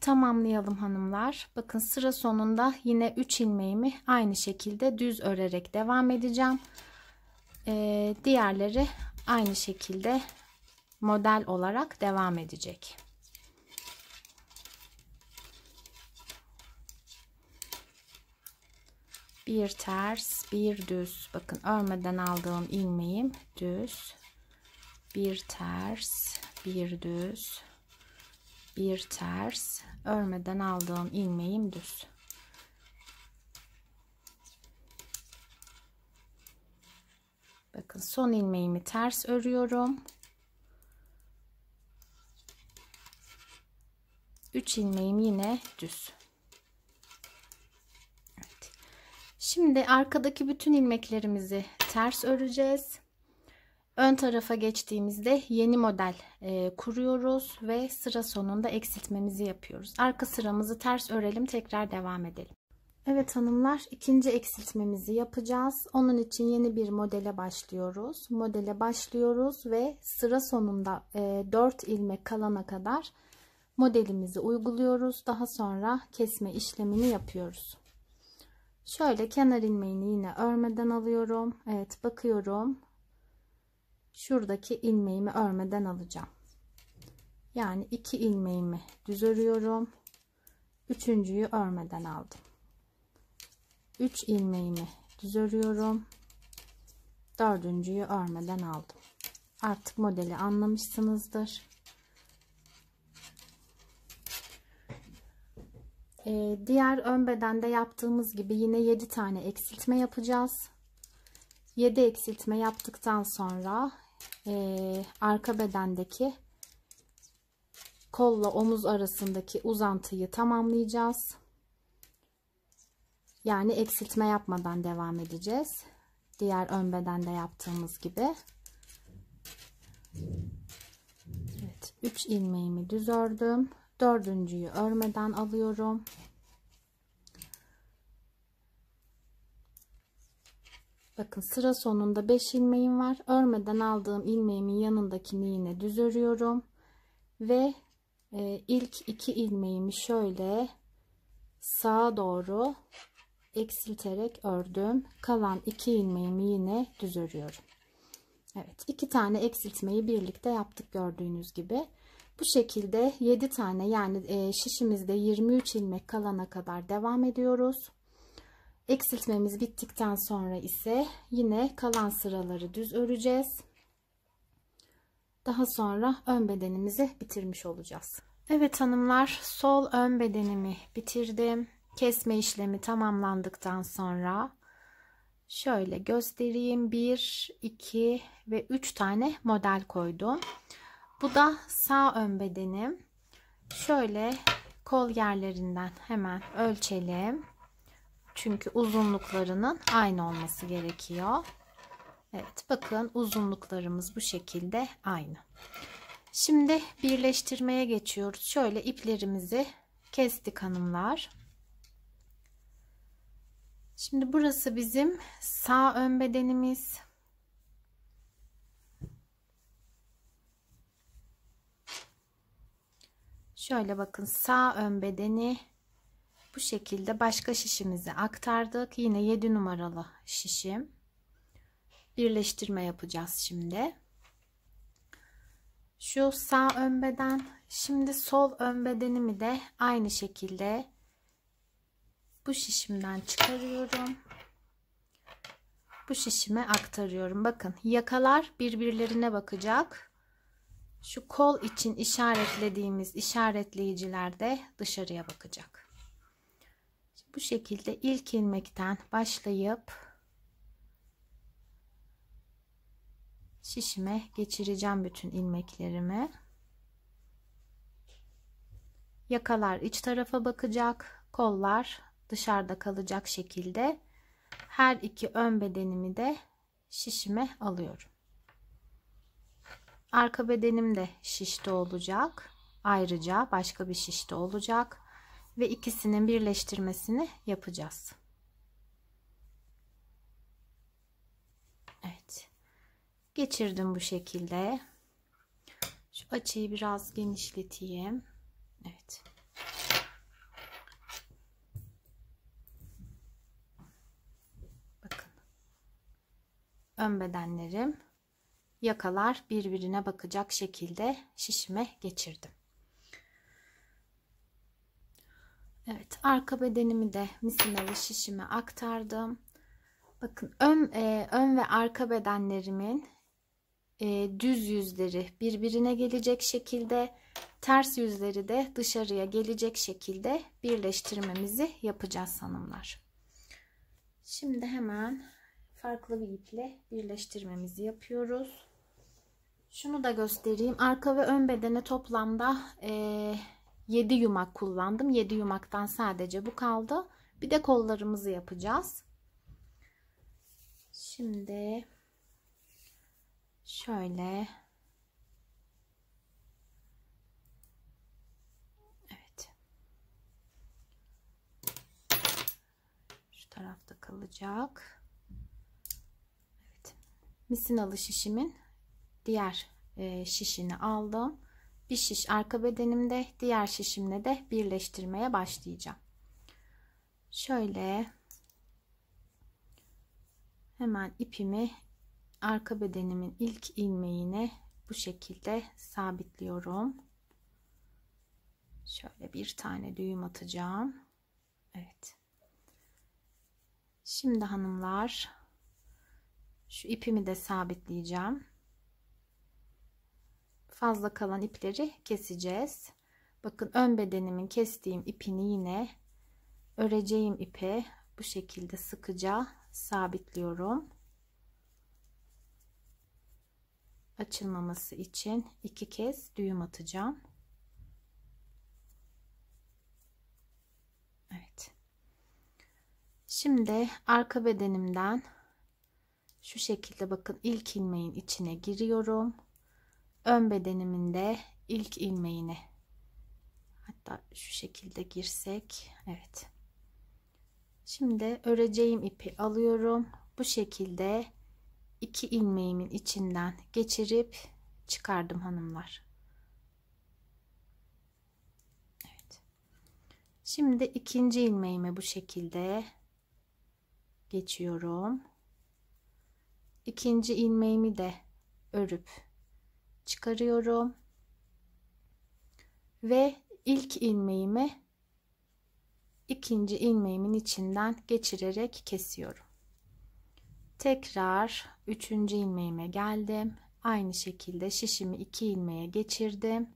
tamamlayalım hanımlar. Bakın sıra sonunda yine 3 ilmeğimi aynı şekilde düz örerek devam edeceğim. E, diğerleri aynı şekilde model olarak devam edecek. bir ters bir düz bakın örmeden aldığım ilmeğim düz bir ters bir düz bir ters örmeden aldığım ilmeğim düz bakın son ilmeğimi ters örüyorum 3 ilmeğim yine düz Şimdi arkadaki bütün ilmeklerimizi ters öreceğiz. Ön tarafa geçtiğimizde yeni model e, kuruyoruz ve sıra sonunda eksiltmemizi yapıyoruz. Arka sıramızı ters örelim tekrar devam edelim. Evet hanımlar ikinci eksiltmemizi yapacağız. Onun için yeni bir modele başlıyoruz. Modele başlıyoruz ve sıra sonunda e, 4 ilmek kalana kadar modelimizi uyguluyoruz. Daha sonra kesme işlemini yapıyoruz. Şöyle kenar ilmeğini yine örmeden alıyorum. Evet bakıyorum. Şuradaki ilmeğimi örmeden alacağım. Yani iki ilmeğimi düz örüyorum. Üçüncüyü örmeden aldım. Üç ilmeğimi düz örüyorum. Dördüncüyü örmeden aldım. Artık modeli anlamışsınızdır. Ee, diğer ön bedende yaptığımız gibi yine 7 tane eksiltme yapacağız. 7 eksiltme yaptıktan sonra e, arka bedendeki kolla omuz arasındaki uzantıyı tamamlayacağız. Yani eksiltme yapmadan devam edeceğiz. Diğer ön bedende yaptığımız gibi. Evet, 3 ilmeğimi düz ördüm. Dördüncüyü örmeden alıyorum. Bakın sıra sonunda 5 ilmeğim var. Örmeden aldığım ilmeğimin yanındakini yine düz örüyorum. Ve e, ilk iki ilmeğimi şöyle sağa doğru eksilterek ördüm. Kalan iki ilmeğimi yine düz örüyorum. Evet iki tane eksiltmeyi birlikte yaptık gördüğünüz gibi. Bu şekilde 7 tane yani e, şişimizde 23 ilmek kalana kadar devam ediyoruz. Eksiltmemiz bittikten sonra ise yine kalan sıraları düz öreceğiz. Daha sonra ön bedenimizi bitirmiş olacağız. Evet hanımlar sol ön bedenimi bitirdim. Kesme işlemi tamamlandıktan sonra şöyle göstereyim. 1, 2 ve 3 tane model koydum. Bu da sağ ön bedenim. Şöyle kol yerlerinden hemen ölçelim. Çünkü uzunluklarının aynı olması gerekiyor. Evet bakın uzunluklarımız bu şekilde aynı. Şimdi birleştirmeye geçiyoruz. Şöyle iplerimizi kestik hanımlar. Şimdi burası bizim sağ ön bedenimiz. Şöyle bakın sağ ön bedeni bu şekilde başka şişimizi aktardık. Yine 7 numaralı şişim. Birleştirme yapacağız şimdi. Şu sağ ön beden. Şimdi sol ön bedenimi de aynı şekilde bu şişimden çıkarıyorum. Bu şişime aktarıyorum. Bakın yakalar birbirlerine bakacak şu kol için işaretlediğimiz işaretleyicilerde dışarıya bakacak. bu şekilde ilk ilmekten başlayıp şişime geçireceğim bütün ilmeklerimi. Yakalar iç tarafa bakacak, kollar dışarıda kalacak şekilde her iki ön bedenimi de şişime alıyorum. Arka bedenim de şişte olacak. Ayrıca başka bir şişte olacak. Ve ikisinin birleştirmesini yapacağız. Evet. Geçirdim bu şekilde. Şu açıyı biraz genişleteyim. Evet. Bakın. Ön bedenlerim yakalar birbirine bakacak şekilde şişime geçirdim. Evet arka bedenimi de misinalı şişime aktardım. Bakın ön, e, ön ve arka bedenlerimin e, düz yüzleri birbirine gelecek şekilde ters yüzleri de dışarıya gelecek şekilde birleştirmemizi yapacağız hanımlar. Şimdi hemen farklı bir iple birleştirmemizi yapıyoruz. Şunu da göstereyim. Arka ve ön bedene toplamda e, 7 yumak kullandım. 7 yumaktan sadece bu kaldı. Bir de kollarımızı yapacağız. Şimdi şöyle Evet. Şu tarafta kalacak. Evet. Misinalı şişimin diğer e, şişini aldım. Bir şiş arka bedenimde diğer şişimle de birleştirmeye başlayacağım. Şöyle hemen ipimi arka bedenimin ilk ilmeğine bu şekilde sabitliyorum. Şöyle bir tane düğüm atacağım. Evet. Şimdi hanımlar şu ipimi de sabitleyeceğim fazla kalan ipleri keseceğiz. Bakın ön bedenimin kestiğim ipini yine öreceğim ipe bu şekilde sıkıca sabitliyorum. Açılmaması için iki kez düğüm atacağım. Evet. Şimdi arka bedenimden şu şekilde bakın ilk ilmeğin içine giriyorum ön bedeniminde ilk ilmeğini hatta şu şekilde girsek evet şimdi öreceğim ipi alıyorum bu şekilde iki ilmeğimin içinden geçirip çıkardım hanımlar evet. şimdi ikinci ilmeğimi bu şekilde geçiyorum ikinci ilmeğimi de örüp çıkarıyorum. Ve ilk ilmeğimi ikinci ilmeğimin içinden geçirerek kesiyorum. Tekrar üçüncü ilmeğime geldim. Aynı şekilde şişimi iki ilmeğe geçirdim.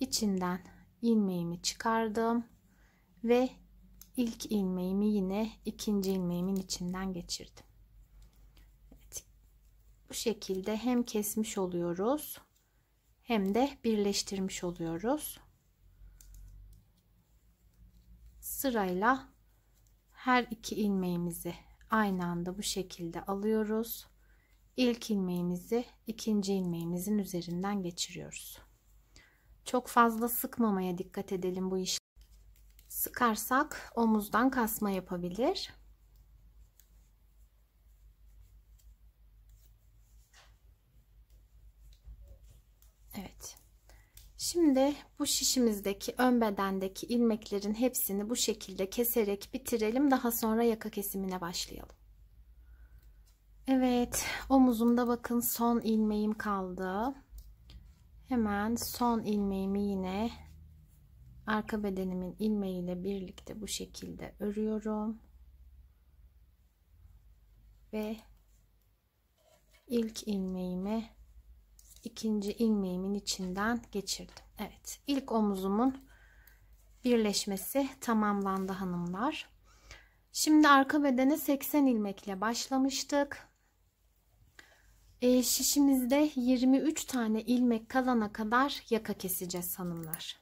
içinden ilmeğimi çıkardım ve ilk ilmeğimi yine ikinci ilmeğimin içinden geçirdim bu şekilde hem kesmiş oluyoruz hem de birleştirmiş oluyoruz. Sırayla her iki ilmeğimizi aynı anda bu şekilde alıyoruz. İlk ilmeğimizi ikinci ilmeğimizin üzerinden geçiriyoruz. Çok fazla sıkmamaya dikkat edelim bu iş Sıkarsak omuzdan kasma yapabilir. Evet. Şimdi bu şişimizdeki ön bedendeki ilmeklerin hepsini bu şekilde keserek bitirelim. Daha sonra yaka kesimine başlayalım. Evet omuzumda bakın son ilmeğim kaldı. Hemen son ilmeğimi yine arka bedenimin ilmeğiyle birlikte bu şekilde örüyorum. Ve ilk ilmeğimi ikinci ilmeğimin içinden geçirdim. Evet ilk omuzumun birleşmesi tamamlandı hanımlar. Şimdi arka bedene 80 ilmekle başlamıştık. E, şişimizde 23 tane ilmek kalana kadar yaka keseceğiz hanımlar.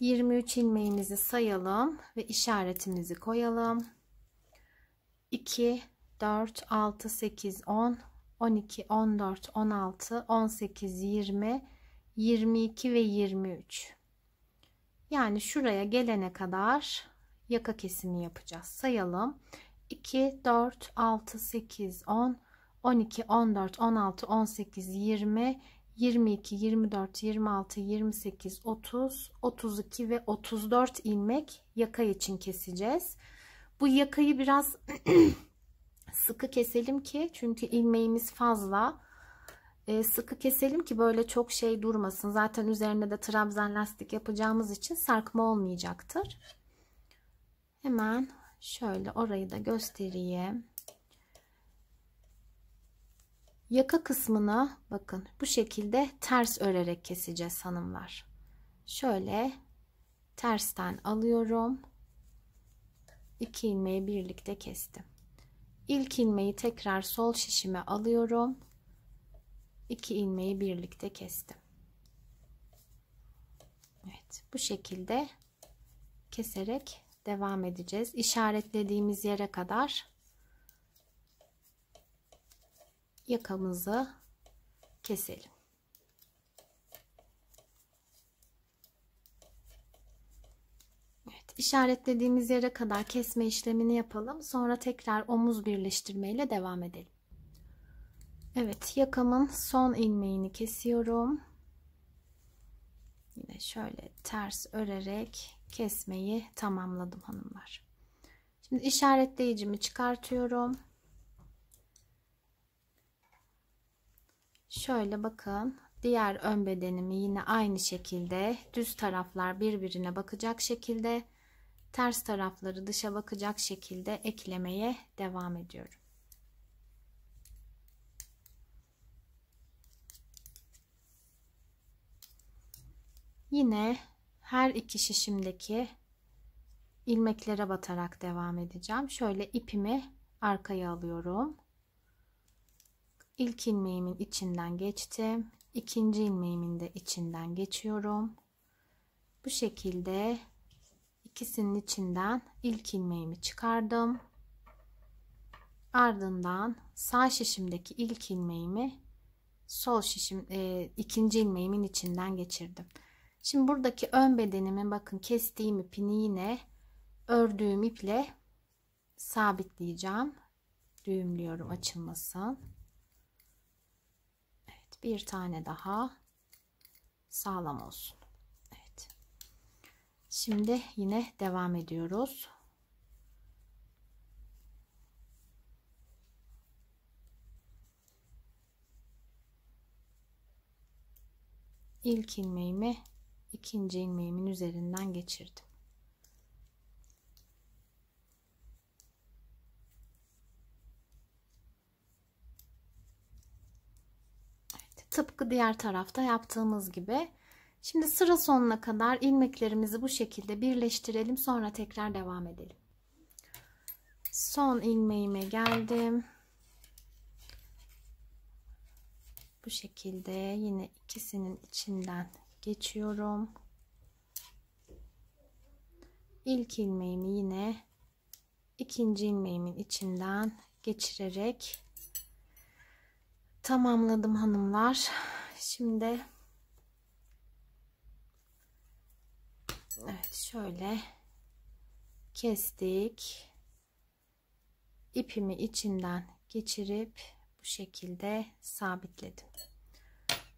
23 ilmeğimizi sayalım ve işaretimizi koyalım. 2, 4, 6, 8, 10, 12, 14, 16, 18, 20, 22 ve 23. Yani şuraya gelene kadar yaka kesimi yapacağız. Sayalım. 2, 4, 6, 8, 10, 12, 14, 16, 18, 20, 22, 24, 26, 28, 30, 32 ve 34 ilmek yaka için keseceğiz. Bu yakayı biraz *clears throat* sıkı keselim ki çünkü ilmeğimiz fazla e, sıkı keselim ki böyle çok şey durmasın zaten üzerine de trabzan lastik yapacağımız için sarkma olmayacaktır hemen şöyle orayı da göstereyim yaka kısmına bakın bu şekilde ters örerek keseceğiz hanımlar şöyle tersten alıyorum iki ilmeği birlikte kestim İlk ilmeği tekrar sol şişime alıyorum. 2 ilmeği birlikte kestim. Evet, bu şekilde keserek devam edeceğiz. İşaretlediğimiz yere kadar yakamızı keselim. işaretlediğimiz yere kadar kesme işlemini yapalım. Sonra tekrar omuz birleştirme ile devam edelim. Evet yakamın son ilmeğini kesiyorum. Yine şöyle ters örerek kesmeyi tamamladım hanımlar. Şimdi işaretleyicimi çıkartıyorum. Şöyle bakın diğer ön bedenimi yine aynı şekilde düz taraflar birbirine bakacak şekilde ters tarafları dışa bakacak şekilde eklemeye devam ediyorum. Yine her iki şişimdeki ilmeklere batarak devam edeceğim. Şöyle ipimi arkaya alıyorum. İlk ilmeğimin içinden geçtim. İkinci ilmeğimin de içinden geçiyorum. Bu şekilde ikisinin içinden ilk ilmeğimi çıkardım. Ardından sağ şişimdeki ilk ilmeğimi sol şişim e, ikinci ilmeğimin içinden geçirdim. Şimdi buradaki ön bedenimi bakın kestiğim ipini yine ördüğüm iple sabitleyeceğim. Düğümlüyorum açılmasın. Evet, bir tane daha sağlam olsun. Şimdi yine devam ediyoruz. İlk ilmeğimi ikinci ilmeğimin üzerinden geçirdim. Evet, tıpkı diğer tarafta yaptığımız gibi Şimdi sıra sonuna kadar ilmeklerimizi bu şekilde birleştirelim. Sonra tekrar devam edelim. Son ilmeğime geldim. Bu şekilde yine ikisinin içinden geçiyorum. İlk ilmeğimi yine ikinci ilmeğimin içinden geçirerek tamamladım hanımlar. Şimdi Evet şöyle kestik. İpimi içinden geçirip bu şekilde sabitledim.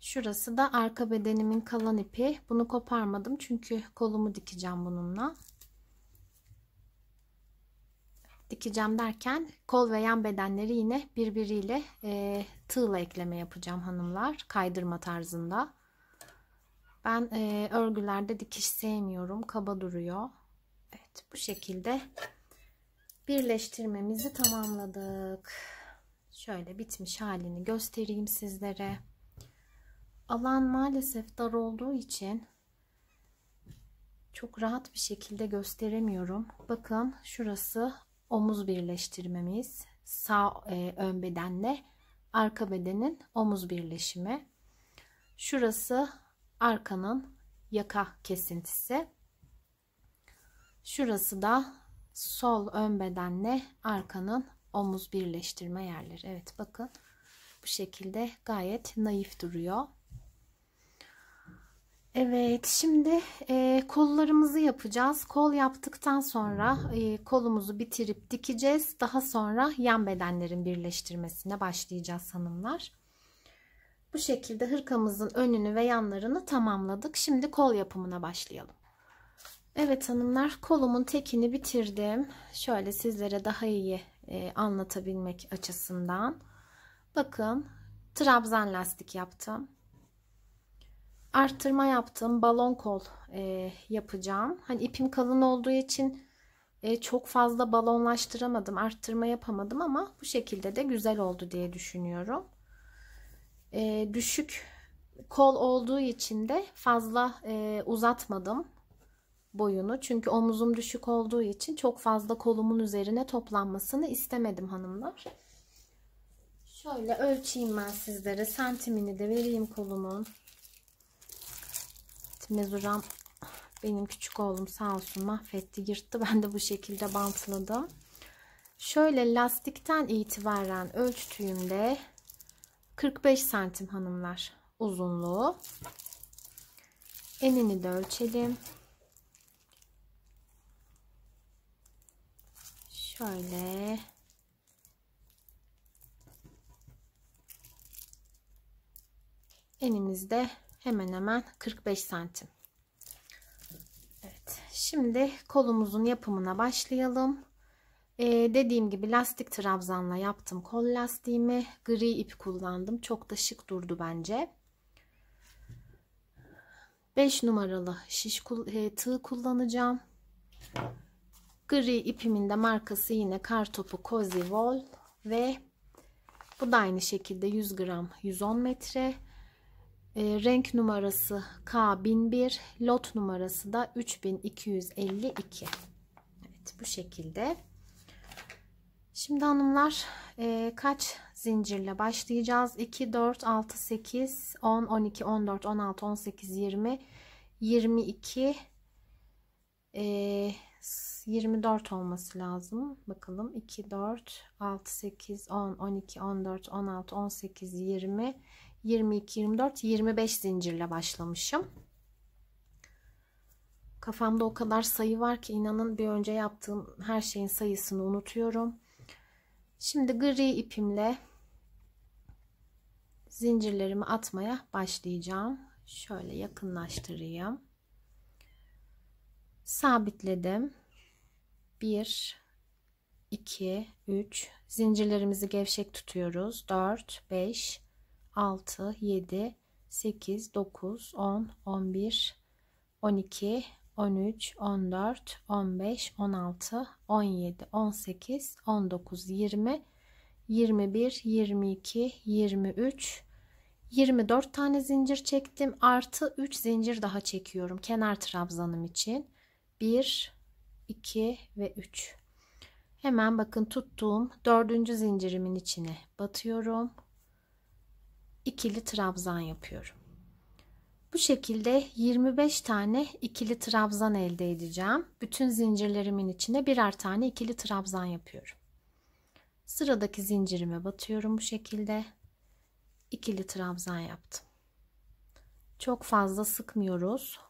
Şurası da arka bedenimin kalan ipi. Bunu koparmadım çünkü kolumu dikeceğim bununla. Dikeceğim derken kol ve yan bedenleri yine birbiriyle e, tığla ekleme yapacağım hanımlar. Kaydırma tarzında. Ben e, örgülerde dikiş sevmiyorum. Kaba duruyor. Evet bu şekilde birleştirmemizi tamamladık. Şöyle bitmiş halini göstereyim sizlere. Alan maalesef dar olduğu için çok rahat bir şekilde gösteremiyorum. Bakın şurası omuz birleştirmemiz. Sağ e, ön bedenle arka bedenin omuz birleşimi. Şurası arkanın yaka kesintisi. Şurası da sol ön bedenle arkanın omuz birleştirme yerleri. Evet bakın bu şekilde gayet naif duruyor. Evet şimdi e, kollarımızı yapacağız. Kol yaptıktan sonra e, kolumuzu bitirip dikeceğiz. Daha sonra yan bedenlerin birleştirmesine başlayacağız hanımlar. Bu şekilde hırkamızın önünü ve yanlarını tamamladık. Şimdi kol yapımına başlayalım. Evet hanımlar kolumun tekini bitirdim. Şöyle sizlere daha iyi e, anlatabilmek açısından. Bakın trabzan lastik yaptım. Artırma yaptım. Balon kol e, yapacağım. Hani ipim kalın olduğu için e, çok fazla balonlaştıramadım. Arttırma yapamadım ama bu şekilde de güzel oldu diye düşünüyorum e, düşük kol olduğu için de fazla e, uzatmadım boyunu. Çünkü omuzum düşük olduğu için çok fazla kolumun üzerine toplanmasını istemedim hanımlar. Şöyle ölçeyim ben sizlere. Santimini de vereyim kolumun. Mezuram benim küçük oğlum sağ olsun mahvetti yırttı. Ben de bu şekilde bantladım. Şöyle lastikten itibaren ölçtüğümde 45 santim hanımlar uzunluğu. Enini de ölçelim. Şöyle. Enimizde hemen hemen 45 santim. Evet. Şimdi kolumuzun yapımına başlayalım. Ee, dediğim gibi lastik trabzanla yaptım kol lastiğimi. Gri ip kullandım. Çok da şık durdu bence. 5 numaralı şiş e, tığ kullanacağım. Gri ipimin de markası yine kartopu Cozy Wall ve bu da aynı şekilde 100 gram 110 metre. E, renk numarası K1001, lot numarası da 3252. Evet bu şekilde. Şimdi hanımlar e, kaç zincirle başlayacağız? 2, 4, 6, 8, 10, 12, 14, 16, 18, 20, 22, e, 24 olması lazım. Bakalım 2, 4, 6, 8, 10, 12, 14, 16, 18, 20, 22, 24, 25 zincirle başlamışım. Kafamda o kadar sayı var ki inanın bir önce yaptığım her şeyin sayısını unutuyorum. Şimdi gri ipimle zincirlerimi atmaya başlayacağım. Şöyle yakınlaştırayım. Sabitledim. 1 2 3 zincirlerimizi gevşek tutuyoruz. 4 5 6 7 8 9 10 11 12 13, 14, 15, 16, 17, 18, 19, 20, 21, 22, 23, 24 tane zincir çektim. Artı 3 zincir daha çekiyorum kenar trabzanım için. 1, 2 ve 3. Hemen bakın tuttuğum dördüncü zincirimin içine batıyorum. İkili trabzan yapıyorum. Bu şekilde 25 tane ikili trabzan elde edeceğim. Bütün zincirlerimin içine birer tane ikili trabzan yapıyorum. Sıradaki zincirime batıyorum bu şekilde. ikili trabzan yaptım. Çok fazla sıkmıyoruz.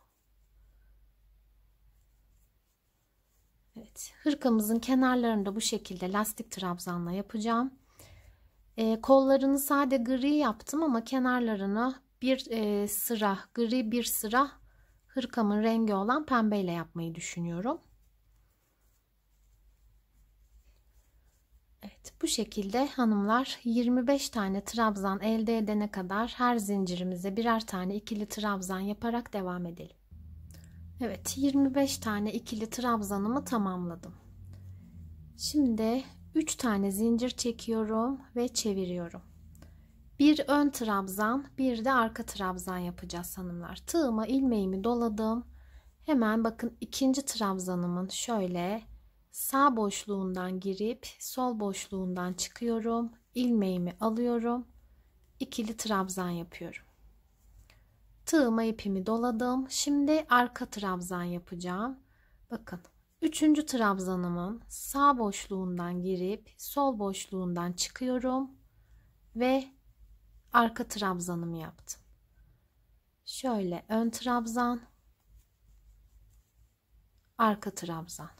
Evet, hırkamızın kenarlarında bu şekilde lastik trabzanla yapacağım. E, kollarını sade gri yaptım ama kenarlarını bir e, sıra gri bir sıra hırkamın rengi olan pembeyle yapmayı düşünüyorum. Evet bu şekilde hanımlar 25 tane trabzan elde edene kadar her zincirimize birer tane ikili trabzan yaparak devam edelim. Evet 25 tane ikili trabzanımı tamamladım. Şimdi 3 tane zincir çekiyorum ve çeviriyorum. Bir ön trabzan, bir de arka trabzan yapacağız hanımlar. Tığıma ilmeğimi doladım. Hemen bakın ikinci trabzanımın şöyle sağ boşluğundan girip sol boşluğundan çıkıyorum. İlmeğimi alıyorum. ikili trabzan yapıyorum. Tığıma ipimi doladım. Şimdi arka trabzan yapacağım. Bakın üçüncü trabzanımın sağ boşluğundan girip sol boşluğundan çıkıyorum ve arka trabzanımı yaptım. Şöyle ön trabzan, arka trabzan.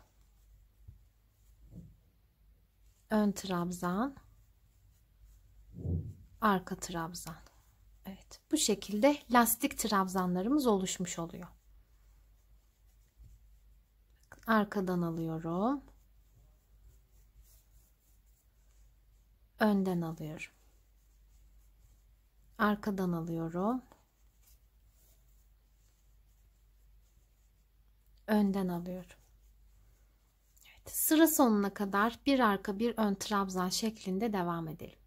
Ön trabzan, arka trabzan. Evet, bu şekilde lastik trabzanlarımız oluşmuş oluyor. Arkadan alıyorum. Önden alıyorum arkadan alıyorum. Önden alıyorum. Evet, sıra sonuna kadar bir arka bir ön trabzan şeklinde devam edelim.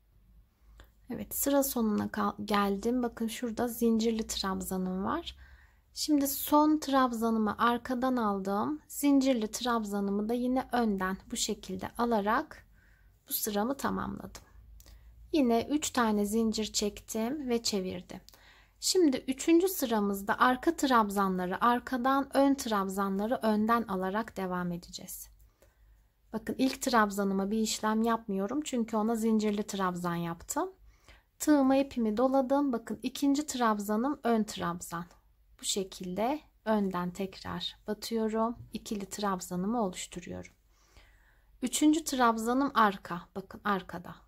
Evet sıra sonuna geldim. Bakın şurada zincirli trabzanım var. Şimdi son trabzanımı arkadan aldım. Zincirli trabzanımı da yine önden bu şekilde alarak bu sıramı tamamladım. Yine 3 tane zincir çektim ve çevirdim. Şimdi 3. sıramızda arka trabzanları arkadan, ön trabzanları önden alarak devam edeceğiz. Bakın ilk trabzanıma bir işlem yapmıyorum çünkü ona zincirli trabzan yaptım. Tığıma ipimi doladım. Bakın ikinci trabzanım ön trabzan. Bu şekilde önden tekrar batıyorum. İkili trabzanımı oluşturuyorum. Üçüncü trabzanım arka. Bakın arkada.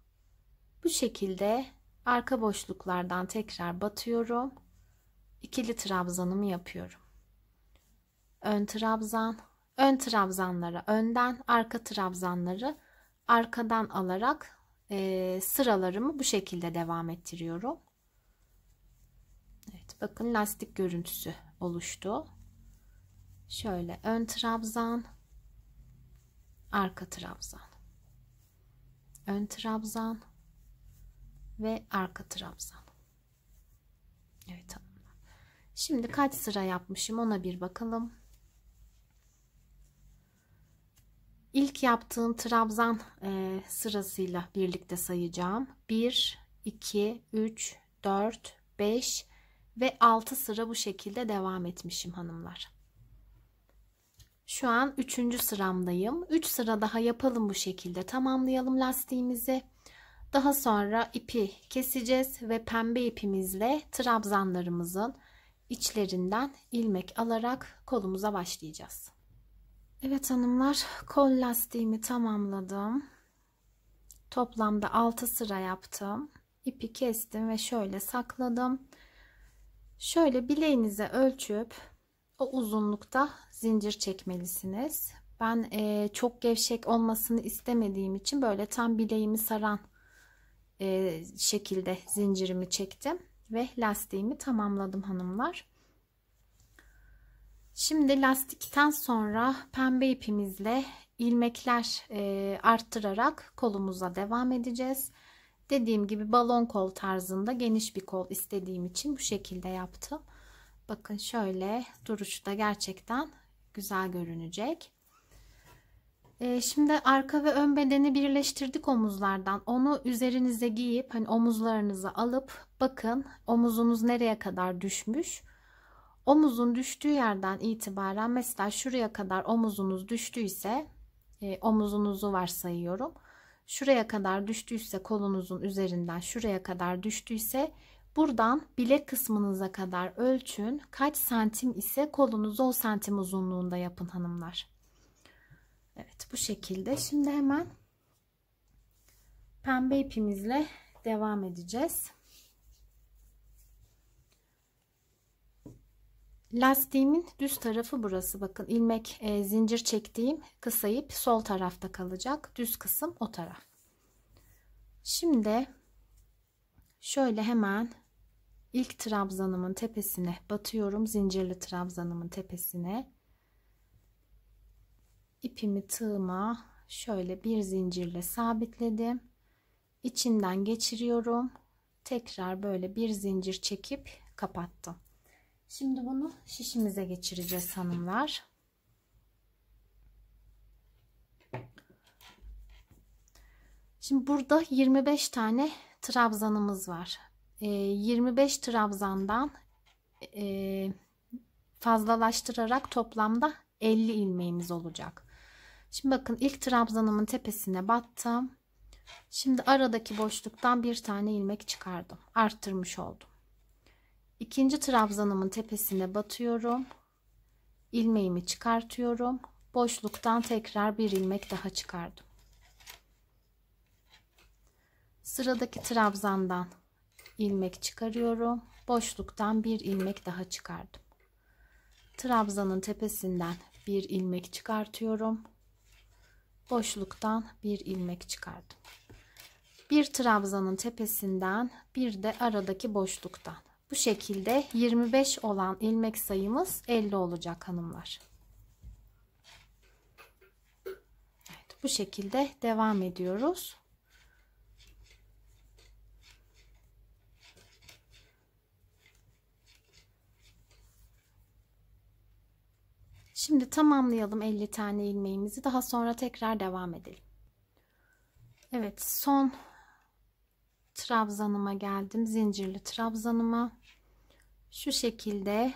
Bu şekilde arka boşluklardan tekrar batıyorum. İkili trabzanımı yapıyorum. Ön trabzan, ön trabzanlara önden, arka trabzanları arkadan alarak e, sıralarımı bu şekilde devam ettiriyorum. Evet, bakın lastik görüntüsü oluştu. Şöyle ön trabzan, arka trabzan, ön trabzan, ve arka trabzan. Evet hanımlar. Şimdi kaç sıra yapmışım ona bir bakalım. İlk yaptığım trabzan e, sırasıyla birlikte sayacağım. 1, 2, 3, 4, 5 ve 6 sıra bu şekilde devam etmişim hanımlar. Şu an 3. sıramdayım. 3 sıra daha yapalım bu şekilde. Tamamlayalım lastiğimizi. Daha sonra ipi keseceğiz ve pembe ipimizle trabzanlarımızın içlerinden ilmek alarak kolumuza başlayacağız. Evet hanımlar kol lastiğimi tamamladım. Toplamda 6 sıra yaptım. İpi kestim ve şöyle sakladım. Şöyle bileğinize ölçüp o uzunlukta zincir çekmelisiniz. Ben e, çok gevşek olmasını istemediğim için böyle tam bileğimi saran e, şekilde zincirimi çektim ve lastiğimi tamamladım hanımlar. Şimdi lastikten sonra pembe ipimizle ilmekler e, arttırarak kolumuza devam edeceğiz. Dediğim gibi balon kol tarzında geniş bir kol istediğim için bu şekilde yaptım. Bakın şöyle duruşta gerçekten güzel görünecek. Ee, şimdi arka ve ön bedeni birleştirdik omuzlardan. Onu üzerinize giyip hani omuzlarınıza alıp bakın omuzunuz nereye kadar düşmüş. Omuzun düştüğü yerden itibaren mesela şuraya kadar omuzunuz düştüyse e, omuzunuzu varsayıyorum. Şuraya kadar düştüyse kolunuzun üzerinden şuraya kadar düştüyse buradan bilek kısmınıza kadar ölçün. Kaç santim ise kolunuzu o santim uzunluğunda yapın hanımlar. Evet bu şekilde. Şimdi hemen pembe ipimizle devam edeceğiz. Lastiğimin düz tarafı burası. Bakın ilmek e, zincir çektiğim kısa ip sol tarafta kalacak. Düz kısım o taraf. Şimdi şöyle hemen ilk trabzanımın tepesine batıyorum. Zincirli trabzanımın tepesine ipimi tığıma şöyle bir zincirle sabitledim. içinden geçiriyorum. Tekrar böyle bir zincir çekip kapattım. Şimdi bunu şişimize geçireceğiz hanımlar. Şimdi burada 25 tane trabzanımız var. Ee, e, 25 trabzandan fazlalaştırarak toplamda 50 ilmeğimiz olacak. Şimdi bakın ilk trabzanımın tepesine battım. Şimdi aradaki boşluktan bir tane ilmek çıkardım. Arttırmış oldum. İkinci trabzanımın tepesine batıyorum. ilmeğimi çıkartıyorum. Boşluktan tekrar bir ilmek daha çıkardım. Sıradaki trabzandan ilmek çıkarıyorum. Boşluktan bir ilmek daha çıkardım. Trabzanın tepesinden bir ilmek çıkartıyorum boşluktan bir ilmek çıkardım. Bir trabzanın tepesinden bir de aradaki boşluktan. Bu şekilde 25 olan ilmek sayımız 50 olacak hanımlar. Evet, bu şekilde devam ediyoruz. Şimdi tamamlayalım 50 tane ilmeğimizi. Daha sonra tekrar devam edelim. Evet son trabzanıma geldim. Zincirli trabzanıma. Şu şekilde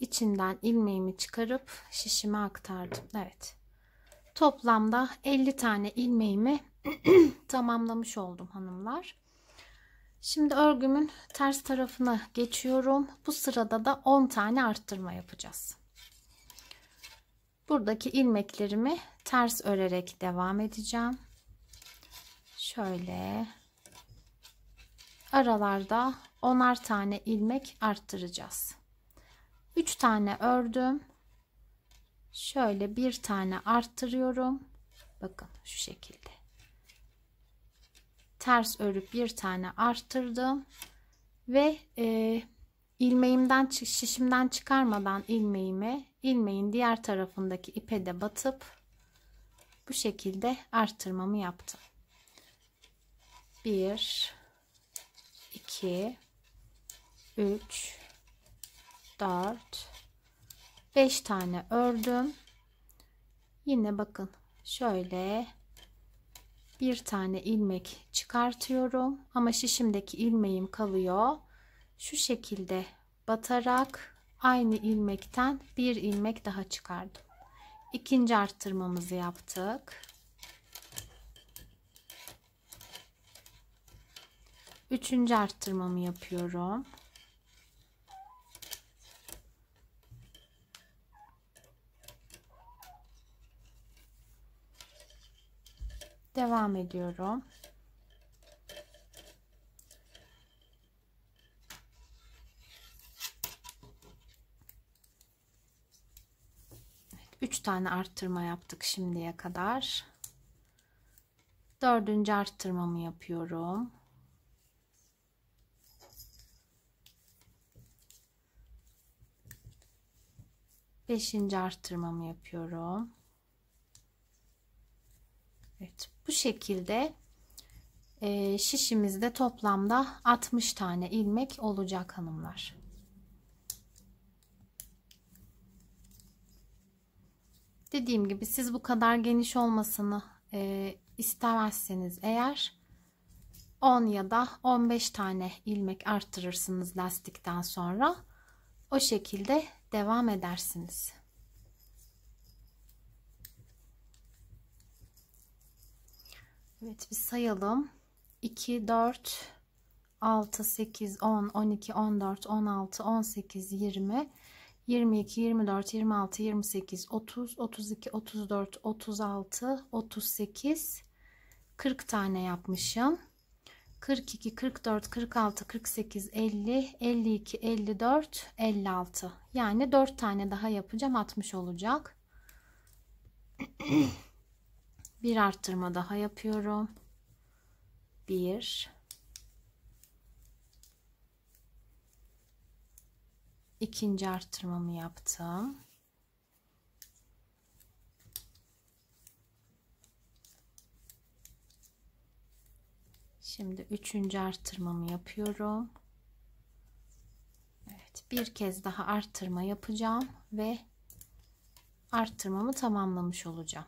içinden ilmeğimi çıkarıp şişime aktardım. Evet. Toplamda 50 tane ilmeğimi *clears throat* tamamlamış oldum hanımlar. Şimdi örgümün ters tarafına geçiyorum. Bu sırada da 10 tane arttırma yapacağız buradaki ilmeklerimi ters örerek devam edeceğim şöyle aralarda onar tane ilmek arttıracağız 3 tane ördüm şöyle bir tane arttırıyorum bakın şu şekilde ters örüp bir tane arttırdım ve e, ilmeğimden şişimden çıkarmadan ilmeğimi ilmeğin diğer tarafındaki ipe de batıp bu şekilde arttırmamı yaptım. 1 2 3 4 5 tane ördüm. Yine bakın şöyle bir tane ilmek çıkartıyorum ama şişimdeki ilmeğim kalıyor. Şu şekilde batarak aynı ilmekten bir ilmek daha çıkardım. İkinci arttırmamızı yaptık. Üçüncü arttırmamı yapıyorum. Devam ediyorum. 3 tane arttırma yaptık şimdiye kadar. Dördüncü arttırmamı yapıyorum. Beşinci arttırmamı yapıyorum. Evet bu şekilde şişimizde toplamda 60 tane ilmek olacak hanımlar. dediğim gibi siz bu kadar geniş olmasını e, istemezseniz eğer 10 ya da 15 tane ilmek arttırırsınız lastikten sonra o şekilde devam edersiniz. Evet bir sayalım. 2, 4, 6, 8, 10, 12, 14, 16, 18, 20, 22, 24, 26, 28, 30, 32, 34, 36, 38, 40 tane yapmışım. 42, 44, 46, 48, 50, 52, 54, 56. Yani 4 tane daha yapacağım. 60 olacak. *clears throat* bir arttırma daha yapıyorum. 1 ikinci arttırmamı yaptım. Şimdi üçüncü arttırmamı yapıyorum. Evet, bir kez daha arttırma yapacağım ve arttırmamı tamamlamış olacağım.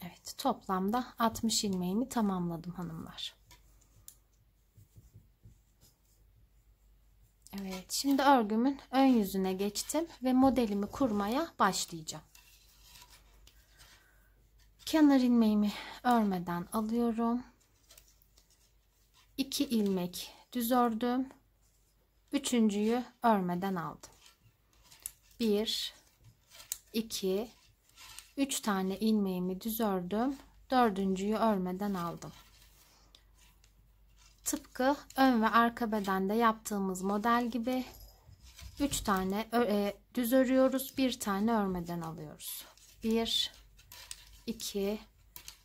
Evet, toplamda 60 ilmeğimi tamamladım hanımlar. Evet şimdi örgümün ön yüzüne geçtim ve modelimi kurmaya başlayacağım. Kenar ilmeğimi örmeden alıyorum. 2 ilmek düz ördüm. Üçüncüyü örmeden aldım. 1 2 3 tane ilmeğimi düz ördüm. Dördüncüyü örmeden aldım tıpkı ön ve arka bedende yaptığımız model gibi 3 tane e, düz örüyoruz. Bir tane örmeden alıyoruz. 1 2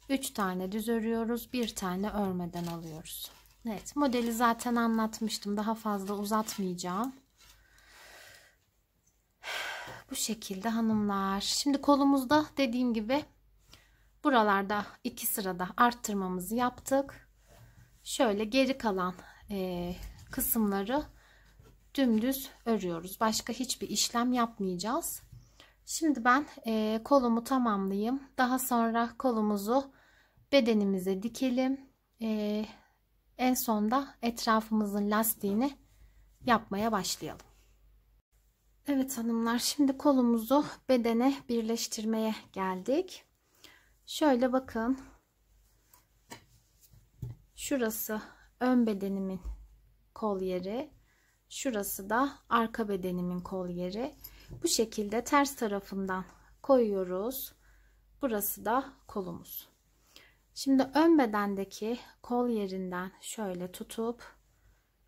3 tane düz örüyoruz. Bir tane örmeden alıyoruz. Evet modeli zaten anlatmıştım. Daha fazla uzatmayacağım. *sighs* Bu şekilde hanımlar. Şimdi kolumuzda dediğim gibi buralarda iki sırada arttırmamızı yaptık şöyle geri kalan e, kısımları dümdüz örüyoruz. Başka hiçbir işlem yapmayacağız. Şimdi ben e, kolumu tamamlayayım. Daha sonra kolumuzu bedenimize dikelim. E, en sonda etrafımızın lastiğini yapmaya başlayalım. Evet hanımlar şimdi kolumuzu bedene birleştirmeye geldik. Şöyle bakın Şurası ön bedenimin kol yeri. Şurası da arka bedenimin kol yeri. Bu şekilde ters tarafından koyuyoruz. Burası da kolumuz. Şimdi ön bedendeki kol yerinden şöyle tutup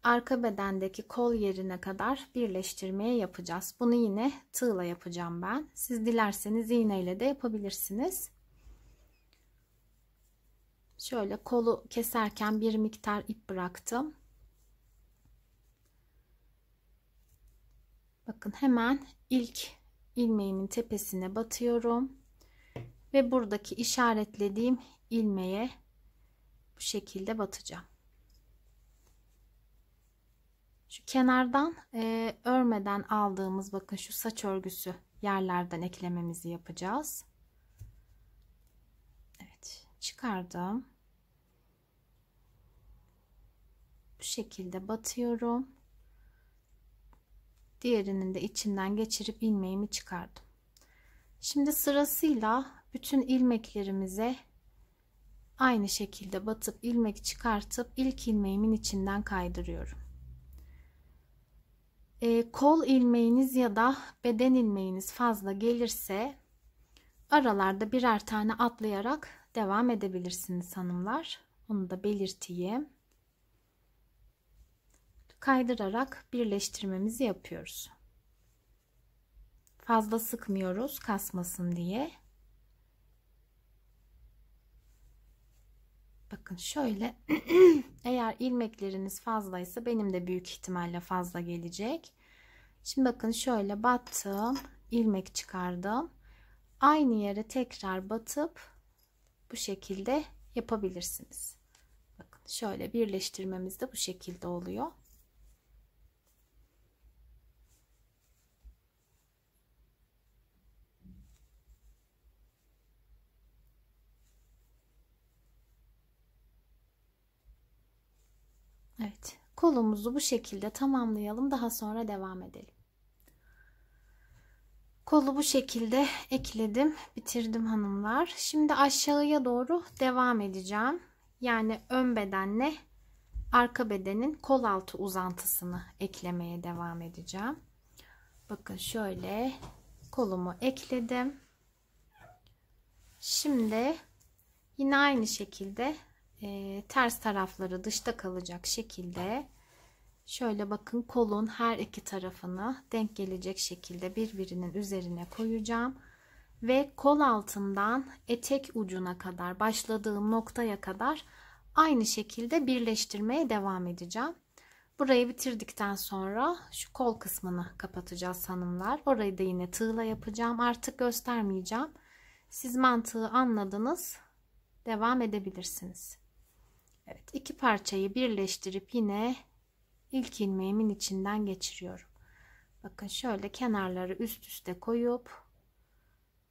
arka bedendeki kol yerine kadar birleştirmeye yapacağız. Bunu yine tığla yapacağım ben. Siz dilerseniz iğneyle de yapabilirsiniz. Şöyle kolu keserken bir miktar ip bıraktım. Bakın hemen ilk ilmeğimin tepesine batıyorum. Ve buradaki işaretlediğim ilmeğe bu şekilde batacağım. Şu kenardan e, örmeden aldığımız bakın şu saç örgüsü yerlerden eklememizi yapacağız çıkardım. Bu şekilde batıyorum. Diğerinin de içinden geçirip ilmeğimi çıkardım. Şimdi sırasıyla bütün ilmeklerimize aynı şekilde batıp ilmek çıkartıp ilk ilmeğimin içinden kaydırıyorum. E, kol ilmeğiniz ya da beden ilmeğiniz fazla gelirse aralarda birer tane atlayarak devam edebilirsiniz hanımlar. Onu da belirteyim. Kaydırarak birleştirmemizi yapıyoruz. Fazla sıkmıyoruz kasmasın diye. Bakın şöyle *clears throat* eğer ilmekleriniz fazlaysa benim de büyük ihtimalle fazla gelecek. Şimdi bakın şöyle battım, ilmek çıkardım. Aynı yere tekrar batıp bu şekilde yapabilirsiniz. Bakın şöyle birleştirmemiz de bu şekilde oluyor. Evet kolumuzu bu şekilde tamamlayalım daha sonra devam edelim. Kolu bu şekilde ekledim. Bitirdim hanımlar. Şimdi aşağıya doğru devam edeceğim. Yani ön bedenle arka bedenin kol altı uzantısını eklemeye devam edeceğim. Bakın şöyle kolumu ekledim. Şimdi yine aynı şekilde e, ters tarafları dışta kalacak şekilde Şöyle bakın kolun her iki tarafını denk gelecek şekilde birbirinin üzerine koyacağım. Ve kol altından etek ucuna kadar başladığım noktaya kadar aynı şekilde birleştirmeye devam edeceğim. Burayı bitirdikten sonra şu kol kısmını kapatacağız hanımlar. Orayı da yine tığla yapacağım. Artık göstermeyeceğim. Siz mantığı anladınız. Devam edebilirsiniz. Evet, iki parçayı birleştirip yine ilk ilmeğimin içinden geçiriyorum. Bakın şöyle kenarları üst üste koyup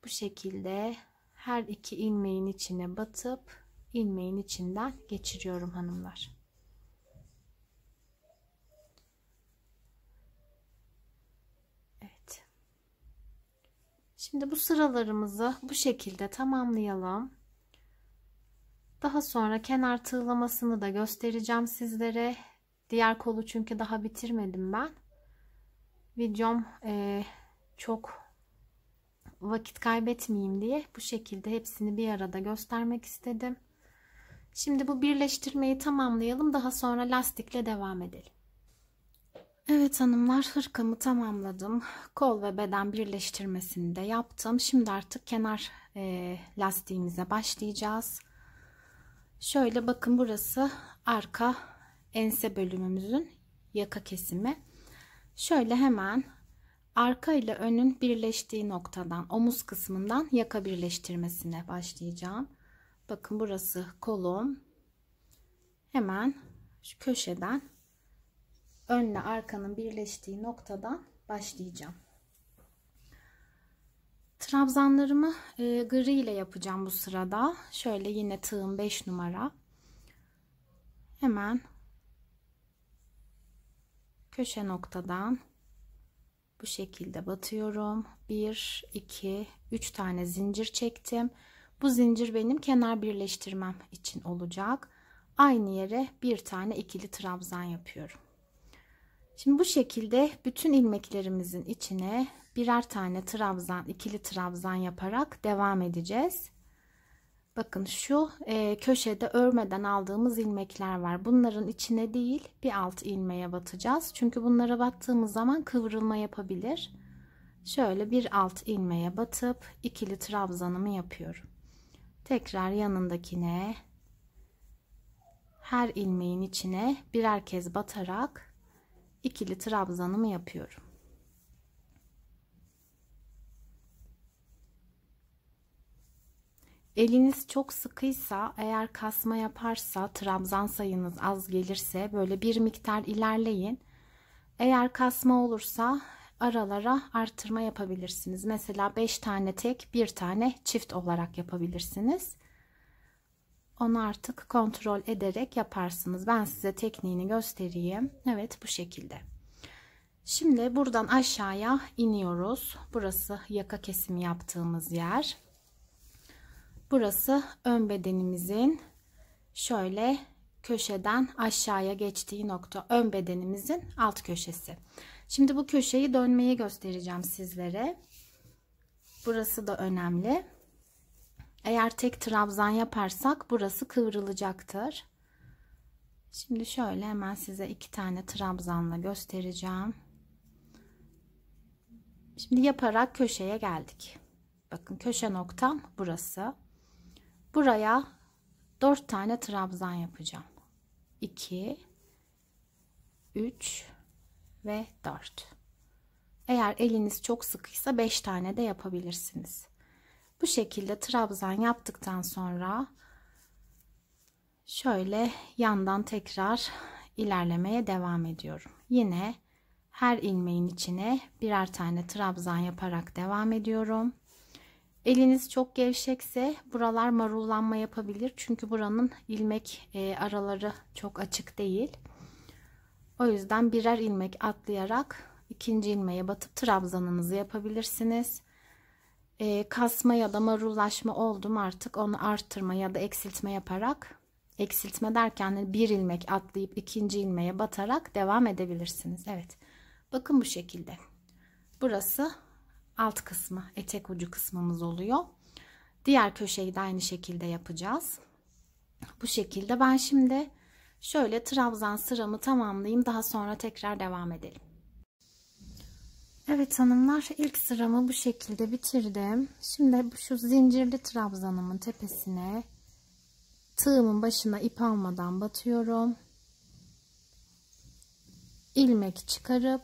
bu şekilde her iki ilmeğin içine batıp ilmeğin içinden geçiriyorum hanımlar. Evet. Şimdi bu sıralarımızı bu şekilde tamamlayalım. Daha sonra kenar tığlamasını da göstereceğim sizlere. Diğer kolu çünkü daha bitirmedim ben. Videom e, çok vakit kaybetmeyeyim diye bu şekilde hepsini bir arada göstermek istedim. Şimdi bu birleştirmeyi tamamlayalım. Daha sonra lastikle devam edelim. Evet hanımlar hırkamı tamamladım. Kol ve beden birleştirmesini de yaptım. Şimdi artık kenar e, lastiğimize başlayacağız. Şöyle bakın burası arka ense bölümümüzün yaka kesimi. Şöyle hemen arka ile önün birleştiği noktadan omuz kısmından yaka birleştirmesine başlayacağım. Bakın burası kolum. Hemen şu köşeden önle arkanın birleştiği noktadan başlayacağım. Trabzanlarımı e, gri ile yapacağım bu sırada. Şöyle yine tığım 5 numara. Hemen köşe noktadan bu şekilde batıyorum. 1, 2, 3 tane zincir çektim. Bu zincir benim kenar birleştirmem için olacak. Aynı yere bir tane ikili trabzan yapıyorum. Şimdi bu şekilde bütün ilmeklerimizin içine birer tane trabzan, ikili trabzan yaparak devam edeceğiz. Bakın şu e, köşede örmeden aldığımız ilmekler var. Bunların içine değil bir alt ilmeğe batacağız. Çünkü bunlara battığımız zaman kıvrılma yapabilir. Şöyle bir alt ilmeğe batıp ikili trabzanımı yapıyorum. Tekrar yanındakine her ilmeğin içine birer kez batarak ikili trabzanımı yapıyorum. Eliniz çok sıkıysa eğer kasma yaparsa trabzan sayınız az gelirse böyle bir miktar ilerleyin. Eğer kasma olursa aralara artırma yapabilirsiniz. Mesela 5 tane tek bir tane çift olarak yapabilirsiniz. Onu artık kontrol ederek yaparsınız. Ben size tekniğini göstereyim. Evet bu şekilde. Şimdi buradan aşağıya iniyoruz. Burası yaka kesimi yaptığımız yer. Burası ön bedenimizin şöyle köşeden aşağıya geçtiği nokta ön bedenimizin alt köşesi. Şimdi bu köşeyi dönmeyi göstereceğim sizlere. Burası da önemli. Eğer tek trabzan yaparsak burası kıvrılacaktır. Şimdi şöyle hemen size iki tane trabzanla göstereceğim. Şimdi yaparak köşeye geldik. Bakın köşe noktam burası. Buraya 4 tane trabzan yapacağım. 2 3 ve 4. Eğer eliniz çok sıkıysa 5 tane de yapabilirsiniz. Bu şekilde trabzan yaptıktan sonra şöyle yandan tekrar ilerlemeye devam ediyorum. Yine her ilmeğin içine birer tane trabzan yaparak devam ediyorum. Eliniz çok gevşekse buralar marullanma yapabilir. Çünkü buranın ilmek e, araları çok açık değil. O yüzden birer ilmek atlayarak ikinci ilmeğe batıp trabzanınızı yapabilirsiniz. E, kasma ya da marullaşma oldu mu artık onu artırma ya da eksiltme yaparak eksiltme derken bir ilmek atlayıp ikinci ilmeğe batarak devam edebilirsiniz. Evet. Bakın bu şekilde. Burası alt kısmı etek ucu kısmımız oluyor. Diğer köşeyi de aynı şekilde yapacağız. Bu şekilde ben şimdi şöyle trabzan sıramı tamamlayayım. Daha sonra tekrar devam edelim. Evet hanımlar ilk sıramı bu şekilde bitirdim. Şimdi şu zincirli trabzanımın tepesine tığımın başına ip almadan batıyorum. ilmek çıkarıp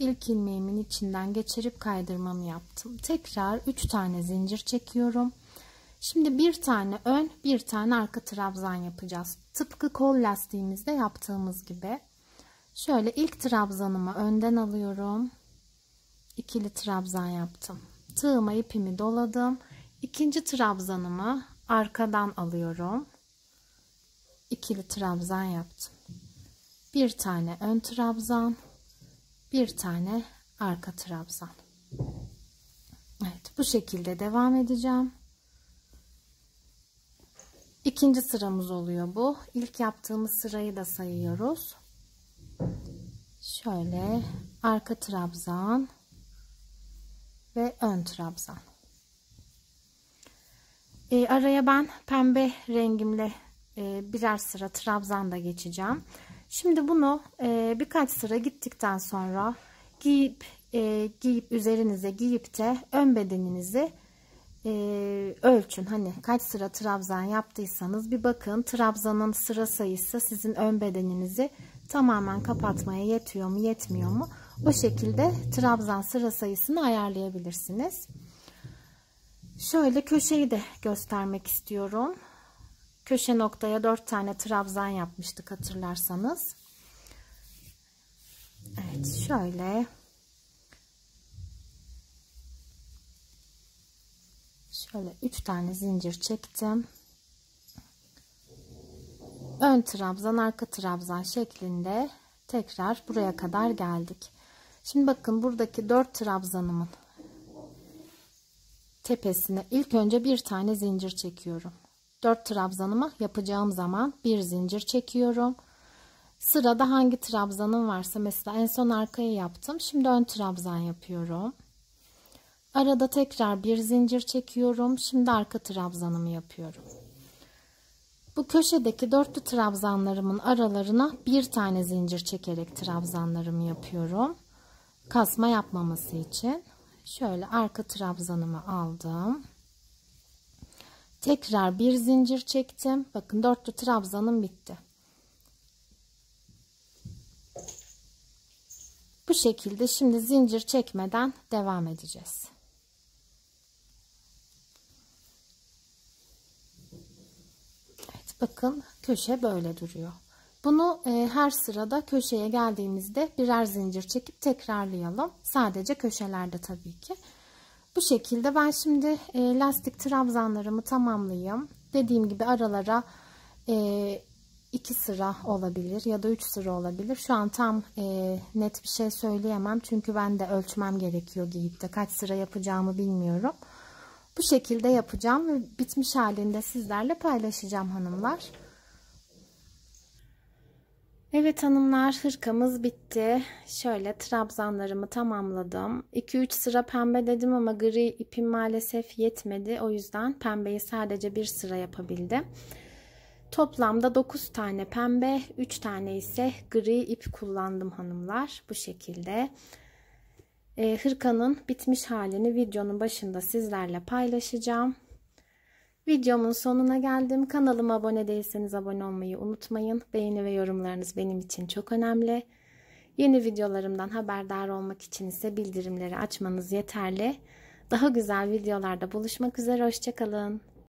İlk ilmeğimin içinden geçirip kaydırmamı yaptım. Tekrar 3 tane zincir çekiyorum. Şimdi bir tane ön, bir tane arka trabzan yapacağız. Tıpkı kol lastiğimizde yaptığımız gibi. Şöyle ilk trabzanımı önden alıyorum. İkili trabzan yaptım. Tığıma ipimi doladım. İkinci trabzanımı arkadan alıyorum. İkili trabzan yaptım. Bir tane ön trabzan, bir tane arka trabzan Evet bu şekilde devam edeceğim ikinci sıramız oluyor bu ilk yaptığımız sırayı da sayıyoruz şöyle arka trabzan ve ön trabzan e, araya ben pembe rengimle e, birer sıra trabzan da geçeceğim Şimdi bunu e, birkaç sıra gittikten sonra giyip e, giyip üzerinize giyip de ön bedeninizi e, ölçün. Hani kaç sıra trabzan yaptıysanız bir bakın trabzanın sıra sayısı sizin ön bedeninizi tamamen kapatmaya yetiyor mu yetmiyor mu? O şekilde trabzan sıra sayısını ayarlayabilirsiniz. Şöyle köşeyi de göstermek istiyorum köşe noktaya 4 tane trabzan yapmıştık hatırlarsanız. Evet şöyle. Şöyle 3 tane zincir çektim. Ön trabzan arka trabzan şeklinde tekrar buraya kadar geldik. Şimdi bakın buradaki 4 trabzanımın tepesine ilk önce bir tane zincir çekiyorum. 4 trabzanımı yapacağım zaman bir zincir çekiyorum. Sırada hangi trabzanım varsa mesela en son arkaya yaptım. Şimdi ön trabzan yapıyorum. Arada tekrar bir zincir çekiyorum. Şimdi arka trabzanımı yapıyorum. Bu köşedeki dörtlü trabzanlarımın aralarına bir tane zincir çekerek trabzanlarımı yapıyorum. Kasma yapmaması için. Şöyle arka trabzanımı aldım. Tekrar bir zincir çektim. Bakın dörtlü trabzanım bitti. Bu şekilde şimdi zincir çekmeden devam edeceğiz. Evet bakın köşe böyle duruyor. Bunu e, her sırada köşeye geldiğimizde birer zincir çekip tekrarlayalım. Sadece köşelerde tabii ki. Bu şekilde ben şimdi e, lastik trabzanlarımı tamamlayayım. Dediğim gibi aralara e, 2 sıra olabilir ya da üç sıra olabilir. Şu an tam e, net bir şey söyleyemem. Çünkü ben de ölçmem gerekiyor giyip de kaç sıra yapacağımı bilmiyorum. Bu şekilde yapacağım ve bitmiş halinde sizlerle paylaşacağım hanımlar. Evet hanımlar hırkamız bitti. Şöyle trabzanlarımı tamamladım. 2-3 sıra pembe dedim ama gri ipim maalesef yetmedi. O yüzden pembeyi sadece bir sıra yapabildim. Toplamda 9 tane pembe, 3 tane ise gri ip kullandım hanımlar. Bu şekilde. E, hırkanın bitmiş halini videonun başında sizlerle paylaşacağım. Videomun sonuna geldim. Kanalıma abone değilseniz abone olmayı unutmayın. Beğeni ve yorumlarınız benim için çok önemli. Yeni videolarımdan haberdar olmak için ise bildirimleri açmanız yeterli. Daha güzel videolarda buluşmak üzere. Hoşçakalın.